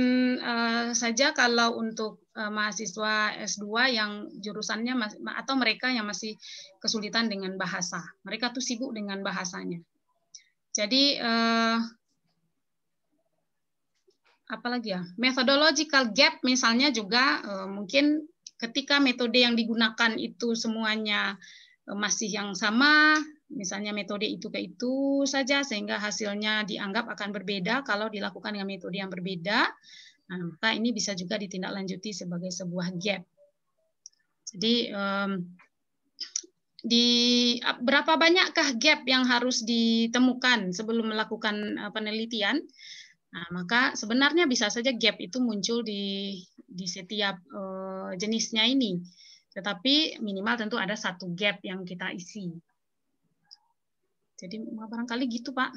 saja kalau untuk Eh, mahasiswa S2 yang jurusannya atau mereka yang masih kesulitan dengan bahasa. Mereka tuh sibuk dengan bahasanya. Jadi uh, eh, apalagi ya methodological gap misalnya juga uh, mungkin ketika metode yang digunakan itu semuanya masih yang sama misalnya metode itu ke itu saja sehingga hasilnya dianggap akan berbeda kalau dilakukan dengan metode yang berbeda Nah, maka ini bisa juga ditindaklanjuti sebagai sebuah gap. Jadi um, di berapa banyakkah gap yang harus ditemukan sebelum melakukan eh, penelitian? Nah, maka sebenarnya bisa saja gap itu muncul di di setiap uh, jenisnya ini. Tetapi minimal tentu ada satu gap yang kita isi. Jadi barangkali gitu, Pak.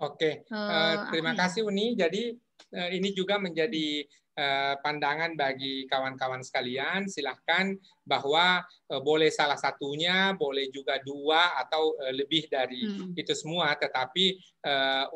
Oke, uh, terima ah, iya. kasih Uni. Jadi Eh, ini juga menjadi eh, pandangan bagi kawan-kawan sekalian. Silahkan bahwa eh, boleh salah satunya, boleh juga dua atau lebih dari hmm. itu semua. Tetapi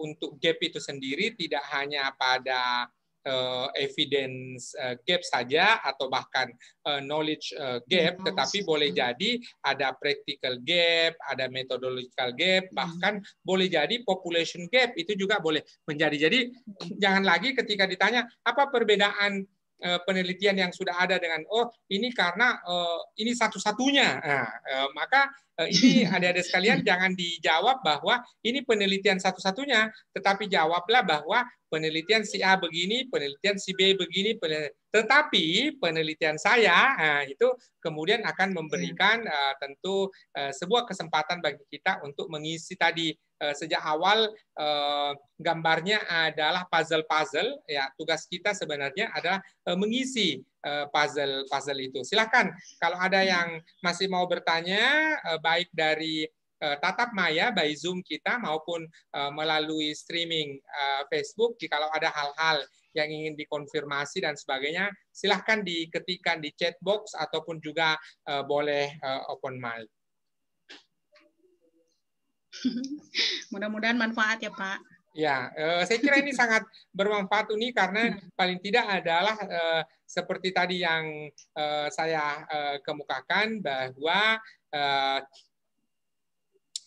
untuk gap itu sendiri tidak hanya pada uh, evidence uh, eh, gap saja atau bahkan uh, knowledge uh, gap, tetapi boleh hmm. jadi ada practical gap, ada methodological gap, hmm. bahkan boleh jadi population gap itu juga boleh menjadi. Jadi hmm. jangan lagi ketika ditanya apa perbedaan Eh, penelitian yang sudah ada dengan oh ini karena eh, ini satu-satunya. Nah, eh, maka ini ada-ada sekalian jangan dijawab bahwa ini penelitian satu-satunya, tetapi jawablah bahwa penelitian si A begini, penelitian si B begini, penelitian. tetapi penelitian saya nah, itu kemudian akan iya. memberikan uh, tentu uh, sebuah kesempatan bagi kita untuk mengisi tadi Eh, sejak awal eh, gambarnya adalah puzzle-puzzle ya tugas kita sebenarnya adalah eh, mengisi puzzle-puzzle itu. Silahkan kalau ada yang masih mau bertanya baik dari tatap maya by Zoom kita maupun melalui streaming Facebook jika ada hal-hal yang ingin dikonfirmasi dan sebagainya silahkan diketikkan di chat box ataupun juga boleh open mic. Mudah-mudahan manfaat ya Pak. Ya, eh, saya kira ini sangat bermanfaat ini karena hmm. paling tidak adalah eh, seperti tadi yang eh, saya eh, kemukakan bahwa eh,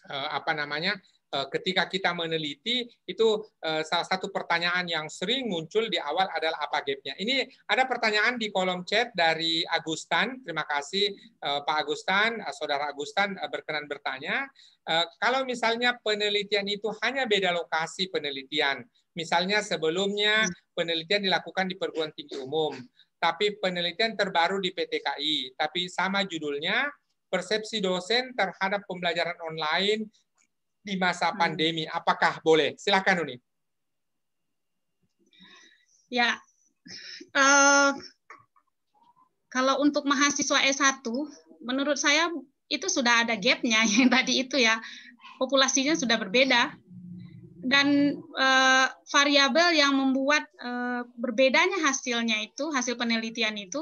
eh, apa namanya eh, ketika kita meneliti itu eh, salah satu pertanyaan yang sering muncul di awal adalah apa gapnya. Ini ada pertanyaan di kolom chat dari Agustan. Terima kasih eh, Pak Agustan, eh, Saudara Agustan eh, berkenan bertanya. Eh, kalau misalnya penelitian itu hanya beda lokasi penelitian, misalnya sebelumnya hmm. penelitian dilakukan di perguruan tinggi umum, tapi penelitian terbaru di PTKI, tapi sama judulnya persepsi dosen terhadap pembelajaran online di masa hmm. pandemi, apakah boleh? Silakan Uni. Ya, uh, kalau untuk mahasiswa S1, menurut saya itu sudah ada gapnya yang tadi itu ya populasinya sudah berbeda dan e, variabel yang membuat e, berbedanya hasilnya itu hasil penelitian itu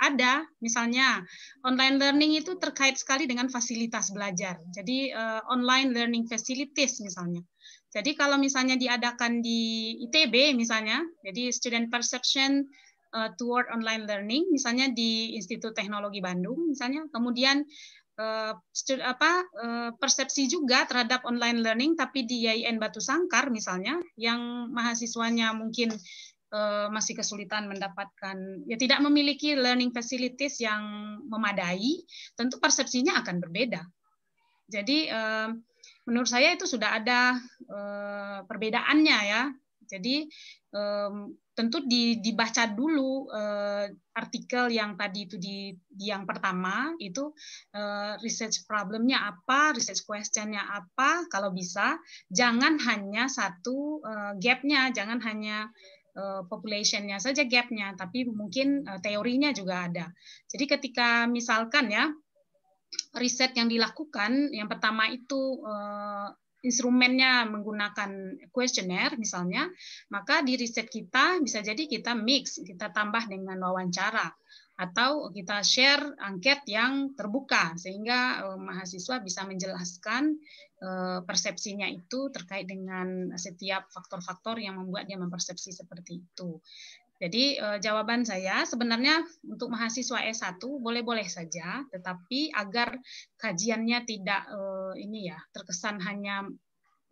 ada misalnya online learning itu terkait sekali dengan fasilitas belajar jadi e, online learning facilities misalnya jadi kalau misalnya diadakan di ITB misalnya jadi student perception toward online learning misalnya di Institut Teknologi Bandung misalnya kemudian uh, apa uh, persepsi juga terhadap online learning tapi di IAIN Batu Sangkar misalnya yang mahasiswanya mungkin uh, masih kesulitan mendapatkan ya tidak memiliki learning facilities yang memadai tentu persepsinya akan berbeda jadi uh, menurut saya itu sudah ada uh, perbedaannya ya jadi um, tentu di, dibaca dulu uh, artikel yang tadi itu di, di yang pertama itu uh, research problemnya apa, research questionnya apa, kalau bisa jangan hanya satu uh, gapnya, jangan hanya populationnya saja gapnya, tapi mungkin teorinya juga ada. Jadi ketika misalkan ya riset yang dilakukan, yang pertama itu instrumennya menggunakan kuesioner misalnya, maka di riset kita bisa jadi kita mix, kita tambah dengan wawancara atau kita share angket yang terbuka sehingga eh, mahasiswa bisa menjelaskan eh, persepsinya itu terkait dengan setiap faktor-faktor yang membuat dia mempersepsi seperti itu. Jadi eh, jawaban saya sebenarnya untuk mahasiswa S1 boleh-boleh saja, tetapi agar kajiannya tidak eh, ini ya terkesan hanya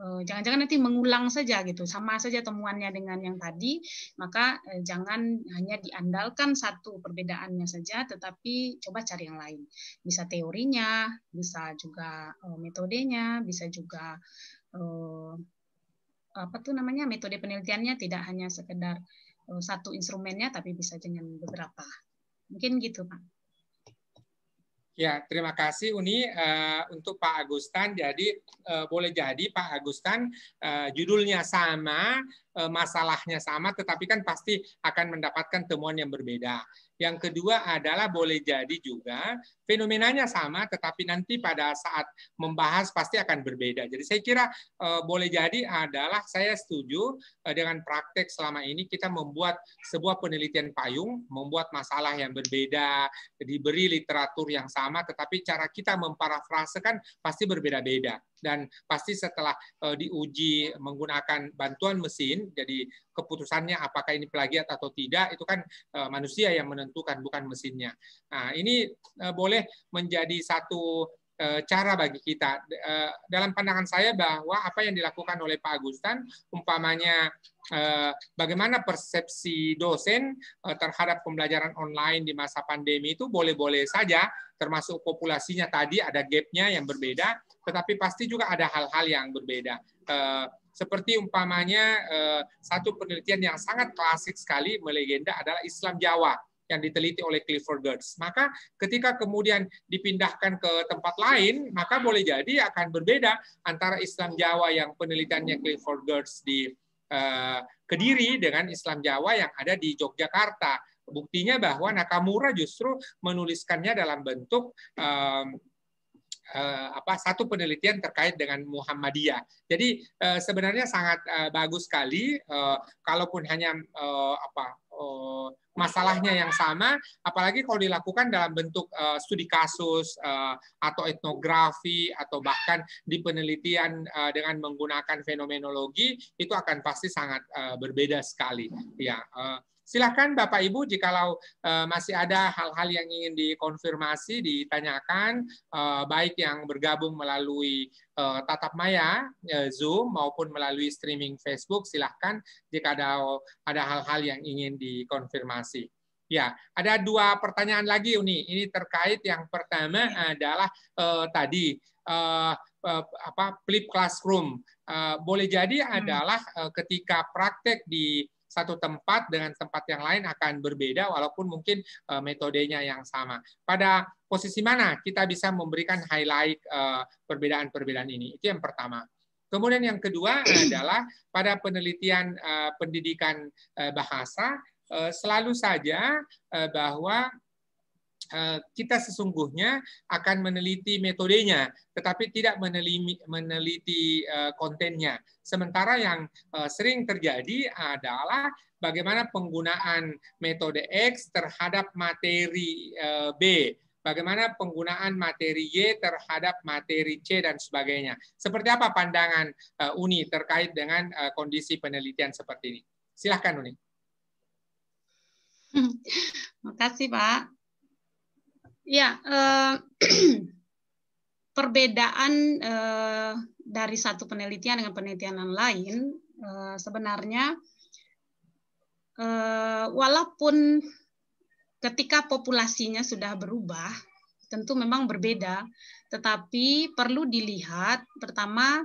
eh, jangan-jangan nanti mengulang saja gitu sama saja temuannya dengan yang tadi maka jangan hanya diandalkan satu perbedaannya saja tetapi coba cari yang lain bisa teorinya bisa juga metodenya bisa juga apa tuh namanya metode penelitiannya tidak hanya sekedar Eh, satu instrumennya tapi bisa dengan beberapa. Mungkin gitu, Pak. Ya, terima kasih Uni eh, untuk Pak Agustan. Jadi eh, boleh jadi Pak Agustan judulnya sama, masalahnya sama, tetapi kan pasti akan mendapatkan temuan yang berbeda. Yang kedua adalah boleh jadi juga Fenomenanya sama, tetapi nanti pada saat membahas pasti akan berbeda. Jadi saya kira eh, boleh jadi adalah saya setuju eh, dengan praktek selama ini kita membuat sebuah penelitian payung, membuat masalah yang berbeda, diberi literatur yang sama, tetapi cara kita memparafrasekan pasti berbeda-beda dan pasti setelah eh, diuji menggunakan bantuan mesin jadi keputusannya apakah ini plagiat atau tidak itu kan manusia yang menentukan bukan mesinnya nah ini boleh boleh menjadi satu eh, cara bagi kita. Eh, dalam pandangan saya bahwa apa yang dilakukan oleh Pak Agustan, umpamanya eh, bagaimana persepsi dosen terhadap pembelajaran online di masa pandemi itu boleh-boleh saja, termasuk populasinya tadi ada gapnya yang berbeda, tetapi pasti juga ada hal-hal yang berbeda. Seperti umpamanya satu penelitian yang sangat klasik sekali melegenda adalah Islam Jawa yang diteliti oleh Clifford Gertz. Maka ketika kemudian dipindahkan ke tempat lain, maka boleh jadi akan berbeda antara Islam Jawa yang penelitiannya Clifford Gertz di eh, Kediri dengan Islam Jawa yang ada di Yogyakarta. Buktinya bahwa Nakamura justru menuliskannya dalam bentuk eh, uh, apa satu penelitian terkait dengan Muhammadiyah. Jadi uh, sebenarnya sangat uh, bagus sekali uh, kalaupun hanya uh, apa uh, masalahnya yang sama apalagi kalau dilakukan dalam bentuk uh, studi kasus uh, atau etnografi atau bahkan di penelitian uh, dengan menggunakan fenomenologi itu akan pasti sangat uh, berbeda sekali ya. uh, Silahkan Bapak Ibu jikalau eh, masih ada hal-hal yang ingin dikonfirmasi, ditanyakan, eh, baik yang bergabung melalui eh, tatap maya, Zoom, maupun melalui streaming Facebook, silahkan jika ada hal-hal yang ingin dikonfirmasi. Ya, ada dua pertanyaan lagi Uni. Ini terkait yang pertama adalah uh, tadi uh, apa flip classroom. Uh, boleh jadi hmm. adalah uh, ketika praktek di satu tempat dengan tempat yang lain akan berbeda walaupun mungkin eh, metodenya yang sama. Pada posisi mana kita bisa memberikan highlight eh, perbedaan-perbedaan ini? Itu yang pertama. Kemudian yang kedua adalah pada penelitian eh, pendidikan bahasa selalu saja bahwa Eh, kita sesungguhnya akan meneliti metodenya, tetapi tidak meneliti, eh, kontennya. Sementara yang eh, sering terjadi adalah bagaimana penggunaan metode X terhadap materi B bagaimana penggunaan materi Y terhadap materi C dan sebagainya. Seperti apa pandangan Uni terkait dengan kondisi penelitian seperti ini? Silahkan Uni. Terima hmm. kasih Pak. Ya, eh, perbedaan eh, dari satu penelitian dengan penelitian yang lain eh, sebenarnya eh, walaupun ketika populasinya sudah berubah tentu memang berbeda, tetapi perlu dilihat pertama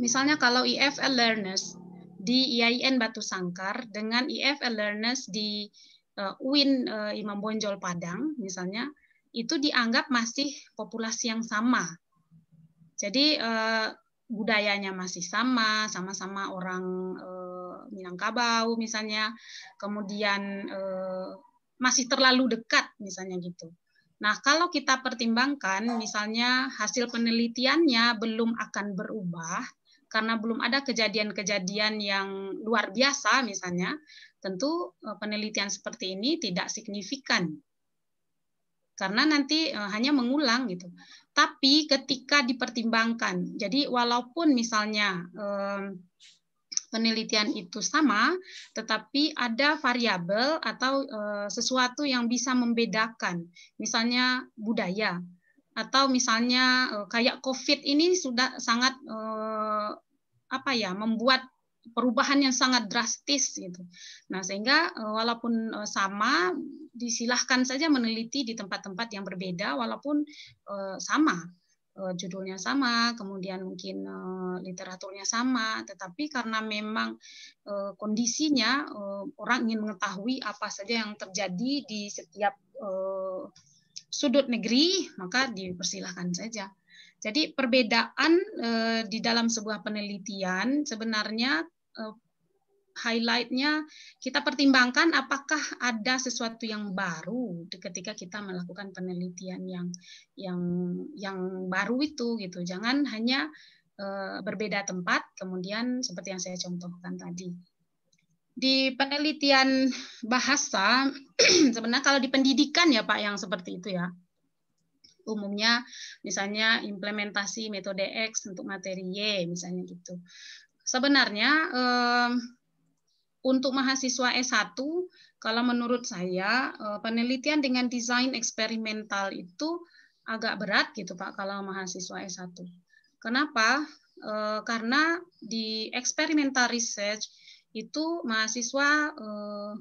misalnya kalau IF e learners di IAIN Batu Sangkar dengan IF e learners di Eh, UIN eh, Imam Bonjol Padang misalnya itu dianggap masih populasi yang sama. Jadi eh, budayanya masih sama, sama-sama orang Minangkabau misalnya, kemudian masih terlalu dekat misalnya gitu. Nah, kalau kita pertimbangkan misalnya hasil penelitiannya belum akan berubah karena belum ada kejadian-kejadian yang luar biasa misalnya, Tentu eh, penelitian seperti ini tidak signifikan karena nanti eh, hanya mengulang gitu. Tapi ketika dipertimbangkan, jadi walaupun misalnya eh, penelitian itu sama, tetapi ada variabel atau sesuatu yang bisa membedakan, misalnya budaya atau misalnya kayak COVID ini sudah sangat apa ya membuat perubahan yang sangat drastis gitu. Nah, sehingga eh, walaupun eh, sama disilahkan saja meneliti di tempat-tempat yang berbeda walaupun eh, sama judulnya sama, kemudian mungkin literaturnya sama, tetapi karena memang kondisinya orang ingin mengetahui apa saja yang terjadi di setiap sudut negeri, maka dipersilahkan saja. Jadi perbedaan di dalam sebuah penelitian sebenarnya Eh, highlightnya kita pertimbangkan apakah ada sesuatu yang baru ketika kita melakukan penelitian yang yang yang baru itu gitu jangan hanya uh, berbeda tempat kemudian seperti yang saya contohkan tadi di penelitian bahasa sebenarnya kalau di pendidikan ya pak yang seperti itu ya umumnya misalnya implementasi metode X untuk materi Y misalnya gitu. Sebenarnya untuk mahasiswa S1 kalau menurut saya eh, penelitian dengan desain eksperimental itu agak berat gitu Pak kalau mahasiswa S1. Kenapa? Eh, karena di eksperimental research itu mahasiswa eh,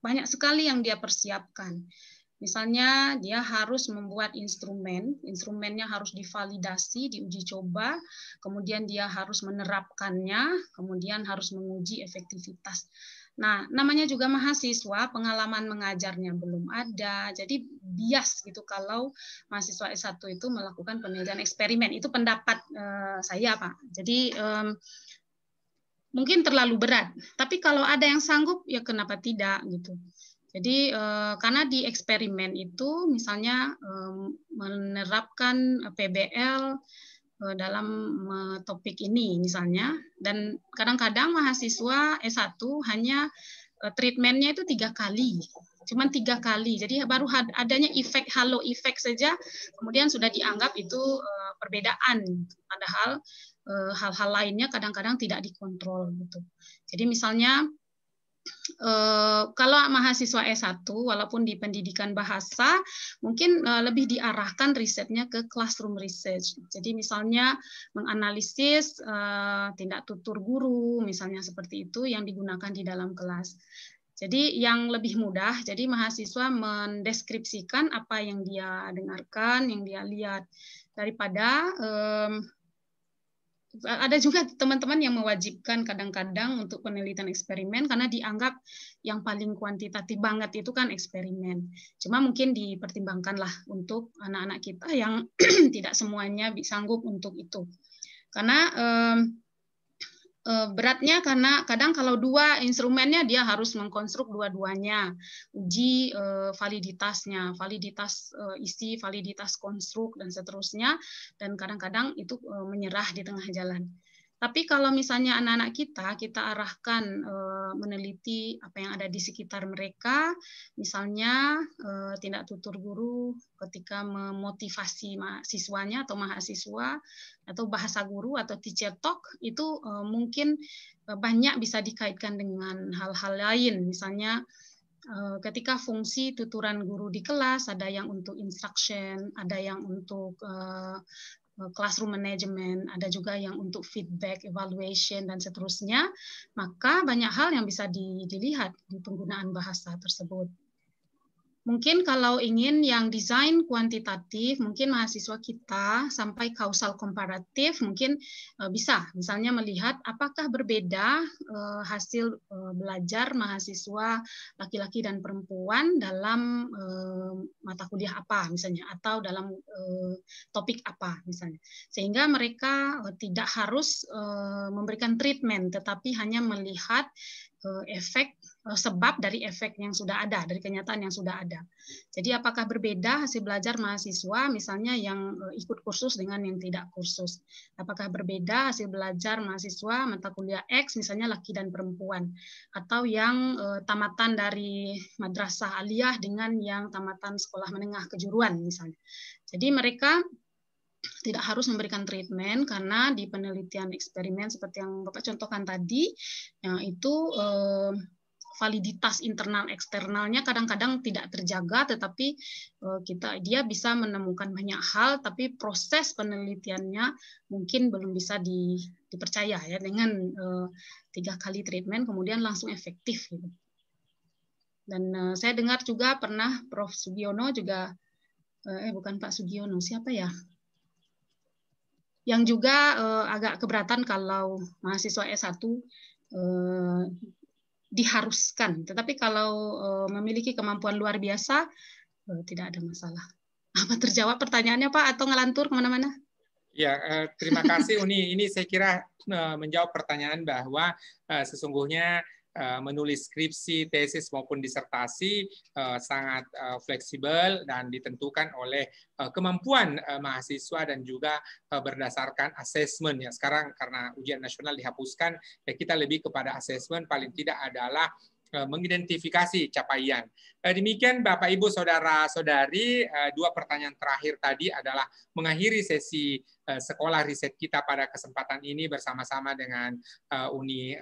banyak sekali yang dia persiapkan Misalnya dia harus membuat instrumen, instrumennya harus divalidasi, diuji coba, kemudian dia harus menerapkannya, kemudian harus menguji efektivitas. Nah, namanya juga mahasiswa, pengalaman mengajarnya belum ada. Jadi bias gitu kalau mahasiswa S1 itu melakukan penelitian eksperimen. Itu pendapat eh, saya, Pak. Jadi eh, mungkin terlalu berat. Tapi kalau ada yang sanggup, ya kenapa tidak gitu. Jadi eh, karena di eksperimen itu misalnya eh, menerapkan PBL eh, dalam topik ini misalnya dan kadang-kadang mahasiswa S1 hanya treatmentnya itu tiga kali cuman tiga kali. Jadi baru adanya efek halo efek saja, kemudian sudah dianggap itu perbedaan. Padahal hal-hal lainnya kadang-kadang tidak dikontrol gitu. Jadi misalnya Eh, kalau mahasiswa S1 walaupun di pendidikan bahasa mungkin eh, lebih diarahkan risetnya ke classroom research. Jadi misalnya menganalisis eh, tindak tutur guru misalnya seperti itu yang digunakan di dalam kelas. Jadi yang lebih mudah, jadi mahasiswa mendeskripsikan apa yang dia dengarkan, yang dia lihat daripada ada juga teman-teman yang mewajibkan kadang-kadang untuk penelitian eksperimen karena dianggap yang paling kuantitatif banget itu kan eksperimen. Cuma mungkin dipertimbangkanlah untuk anak-anak kita yang tidak semuanya sanggup untuk itu. Karena um, Eh, beratnya karena kadang kalau dua instrumennya dia harus mengkonstruk dua-duanya uji eh, validitasnya validitas eh, isi validitas konstruk dan seterusnya dan kadang-kadang itu menyerah di tengah jalan tapi kalau misalnya anak-anak kita, kita arahkan eh, meneliti apa yang ada di sekitar mereka, misalnya e, tindak tutur guru ketika memotivasi siswanya atau mahasiswa, atau bahasa guru atau teacher talk, itu eh, mungkin banyak bisa dikaitkan dengan hal-hal lain, misalnya ketika fungsi tuturan guru di kelas ada yang untuk instruction, ada yang untuk Eh, classroom management, ada juga yang untuk feedback, evaluation, dan seterusnya. Maka banyak hal yang bisa dilihat di penggunaan bahasa tersebut. Mungkin kalau ingin yang desain kuantitatif, mungkin mahasiswa kita sampai kausal komparatif mungkin eh, bisa. Misalnya melihat apakah berbeda eh, hasil eh, belajar mahasiswa laki-laki dan perempuan dalam mata kuliah apa misalnya atau dalam topik apa misalnya. Sehingga mereka tidak harus memberikan treatment tetapi hanya melihat efek Eh, sebab dari efek yang sudah ada, dari kenyataan yang sudah ada. Jadi apakah berbeda hasil belajar mahasiswa misalnya yang eh, ikut kursus dengan yang tidak kursus? Apakah berbeda hasil belajar mahasiswa mata kuliah X misalnya laki dan perempuan atau yang eh, tamatan dari madrasah aliyah dengan yang tamatan sekolah menengah kejuruan misalnya. Jadi mereka tidak harus memberikan treatment karena di penelitian eksperimen seperti yang Bapak contohkan tadi, itu eh, validitas internal eksternalnya kadang-kadang tidak terjaga tetapi eh, kita dia bisa menemukan banyak hal tapi proses penelitiannya mungkin belum bisa di, dipercaya ya dengan eh, tiga kali treatment kemudian langsung efektif gitu. Dan eh, saya dengar juga pernah Prof Sugiono juga eh bukan Pak Sugiono siapa ya yang juga uh, agak keberatan kalau mahasiswa S1 uh, diharuskan. Tetapi kalau eh, memiliki kemampuan luar biasa, eh, tidak ada masalah. Apa terjawab pertanyaannya Pak atau ngelantur kemana-mana? Ya, eh, terima kasih Uni. Ini saya kira menjawab pertanyaan bahwa sesungguhnya Eh, menulis skripsi, tesis maupun disertasi eh, sangat eh, fleksibel dan ditentukan oleh kemampuan mahasiswa dan juga berdasarkan asesmen ya sekarang karena ujian nasional dihapuskan ya kita lebih kepada asesmen paling tidak adalah mengidentifikasi capaian. Eh, demikian Bapak Ibu saudara-saudari, eh, dua pertanyaan terakhir tadi adalah mengakhiri sesi eh, sekolah riset kita pada kesempatan ini bersama-sama dengan Uni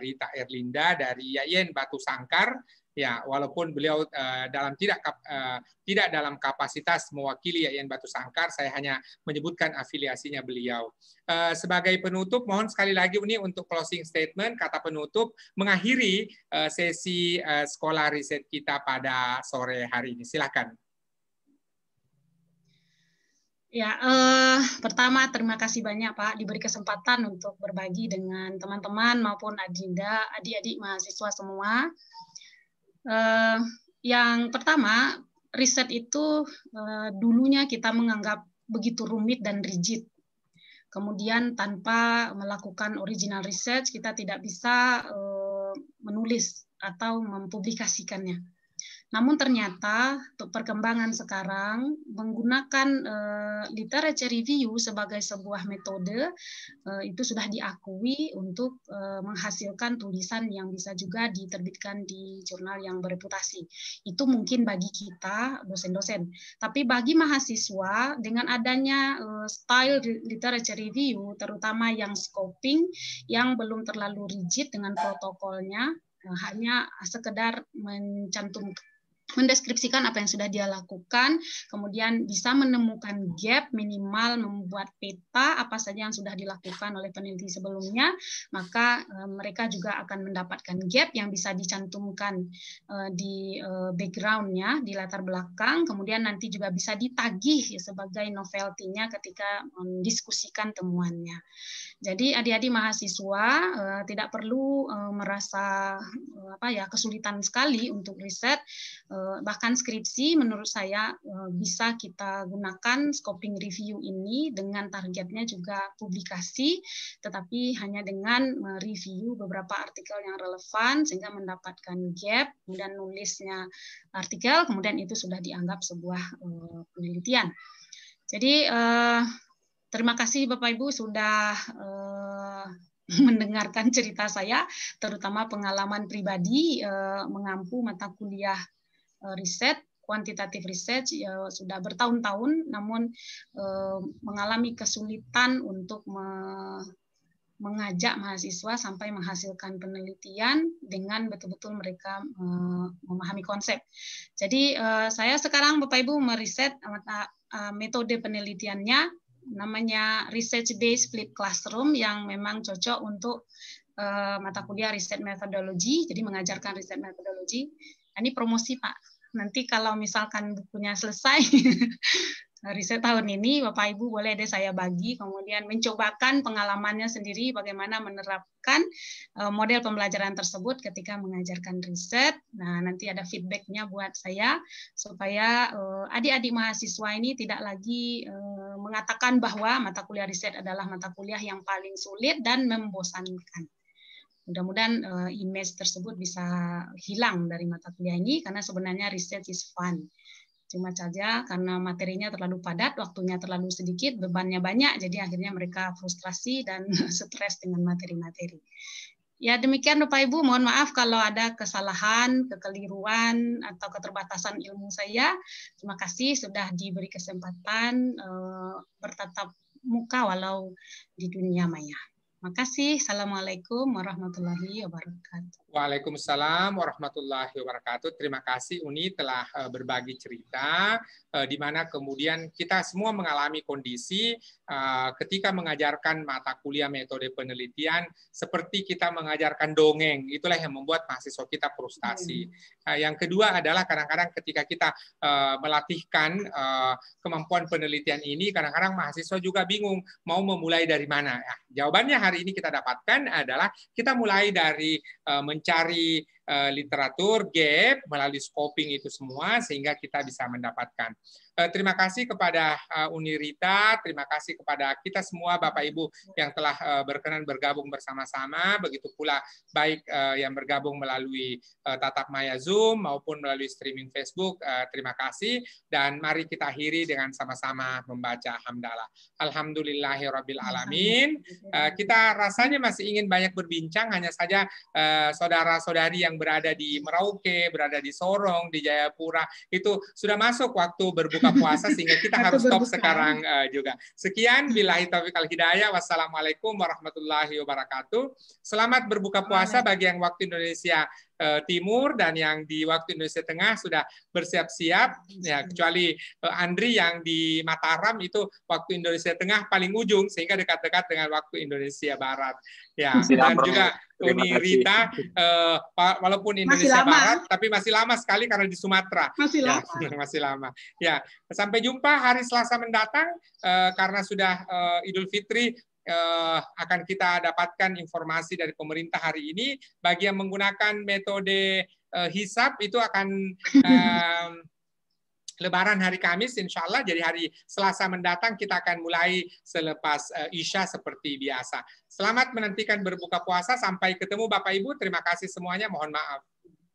Rita Erlinda dari Yayen Batu Sangkar ya walaupun beliau uh, dalam tidak uh, tidak dalam kapasitas mewakili Yayan Batu Sangkar saya hanya menyebutkan afiliasinya beliau uh, sebagai penutup mohon sekali lagi ini untuk closing statement kata penutup mengakhiri uh, sesi uh, sekolah riset kita pada sore hari ini Silakan. Ya, eh, pertama terima kasih banyak Pak diberi kesempatan untuk berbagi dengan teman-teman maupun adinda, adik-adik mahasiswa semua. Uh, yang pertama, riset itu uh, dulunya kita menganggap begitu rumit dan rigid. Kemudian tanpa melakukan original research, kita tidak bisa uh, menulis atau mempublikasikannya namun ternyata untuk perkembangan sekarang menggunakan uh, literature review sebagai sebuah metode uh, itu sudah diakui untuk uh, menghasilkan tulisan yang bisa juga diterbitkan di jurnal yang bereputasi. Itu mungkin bagi kita dosen-dosen. Tapi bagi mahasiswa dengan adanya uh, style literature review terutama yang scoping yang belum terlalu rigid dengan protokolnya hanya sekedar mencantum mendeskripsikan apa yang sudah dia lakukan, kemudian bisa menemukan gap minimal membuat peta apa saja yang sudah dilakukan oleh peneliti sebelumnya, maka eh, mereka juga akan mendapatkan gap yang bisa dicantumkan eh, di eh, backgroundnya, di latar belakang, kemudian nanti juga bisa ditagih sebagai novelty-nya ketika mendiskusikan temuannya. Jadi adik-adik mahasiswa eh, tidak perlu eh, merasa eh, apa ya kesulitan sekali untuk riset eh, bahkan skripsi menurut saya eh, bisa kita gunakan scoping review ini dengan targetnya juga publikasi tetapi hanya dengan mereview beberapa artikel yang relevan sehingga mendapatkan gap kemudian nulisnya artikel kemudian itu sudah dianggap sebuah eh, penelitian. Jadi eh, Terima kasih Bapak Ibu sudah eh, mendengarkan cerita saya, terutama pengalaman pribadi eh, mengampu mata kuliah eh, riset kuantitatif riset ya, sudah bertahun-tahun namun eh, mengalami kesulitan untuk me mengajak mahasiswa sampai menghasilkan penelitian dengan betul-betul mereka eh, memahami konsep. Jadi eh, saya sekarang Bapak Ibu meriset mata metode penelitiannya namanya research based flip classroom yang memang cocok untuk uh, mata kuliah riset metodologi, jadi mengajarkan riset metodologi. Nah, ini promosi Pak. Nanti kalau misalkan bukunya selesai riset tahun ini Bapak Ibu boleh deh saya bagi kemudian mencobakan pengalamannya sendiri bagaimana menerapkan e, model pembelajaran tersebut ketika mengajarkan riset. Nah nanti ada feedbacknya buat saya supaya e, adik-adik mahasiswa ini tidak lagi e, mengatakan bahwa mata kuliah riset adalah mata kuliah yang paling sulit dan membosankan mudah-mudahan image tersebut bisa hilang dari mata kuliah ini karena sebenarnya riset is fun. Cuma saja karena materinya terlalu padat, waktunya terlalu sedikit, bebannya banyak, jadi akhirnya mereka frustrasi dan stres dengan materi-materi. Ya demikian Bapak Ibu, mohon maaf kalau ada kesalahan, kekeliruan, atau keterbatasan ilmu saya. Terima kasih sudah diberi kesempatan eh, bertatap muka walau di dunia maya. Makasih. Assalamualaikum warahmatullahi wabarakatuh. Waalaikumsalam warahmatullahi wabarakatuh. Terima kasih Uni telah eh, berbagi cerita eh, di mana kemudian kita semua mengalami kondisi eh, ketika mengajarkan mata kuliah metode penelitian seperti kita mengajarkan dongeng. Itulah yang membuat mahasiswa kita frustasi. Hmm. Yang kedua adalah kadang-kadang ketika kita melatihkan kemampuan penelitian ini, kadang-kadang mahasiswa juga bingung mau memulai dari mana. Nah, jawabannya hari ini kita dapatkan adalah kita mulai dari eh, mencari Eh, literatur gap melalui scoping itu semua sehingga kita bisa mendapatkan. Eh, terima kasih kepada eh, Unirita, terima kasih kepada kita semua Bapak Ibu yang telah berkenan bergabung bersama-sama, begitu pula baik yang bergabung melalui tatap maya Zoom maupun melalui streaming Facebook. Terima kasih dan mari kita akhiri dengan sama-sama membaca hamdalah. Alhamdulillahirabbil alamin. Kita rasanya masih ingin banyak berbincang hanya saja saudara-saudari yang berada di Merauke, berada di Sorong, di Jayapura itu sudah masuk waktu berbuka puasa sehingga kita harus stop sekarang uh, juga. Sekian bila taufiq al hidayah. Wassalamualaikum warahmatullahi wabarakatuh. Selamat berbuka puasa bagi yang waktu Indonesia Eh, Timur dan yang di waktu Indonesia Tengah sudah bersiap-siap ya kecuali eh, Andri yang di Mataram itu waktu Indonesia Tengah paling ujung sehingga dekat-dekat dengan waktu Indonesia Barat ya dan juga Uni Rita uh, walaupun Indonesia Barat tapi masih lama sekali karena di Sumatera. Masih ya, lama. masih lama. Ya, sampai jumpa hari Selasa mendatang uh, karena sudah Idul Fitri eh, akan kita dapatkan informasi dari pemerintah hari ini. Bagi yang menggunakan metode eh, hisap itu akan eh, Lebaran hari Kamis, insya Allah. Jadi hari Selasa mendatang kita akan mulai selepas eh, Isya seperti biasa. Selamat menantikan berbuka puasa. Sampai ketemu Bapak Ibu. Terima kasih semuanya. Mohon maaf.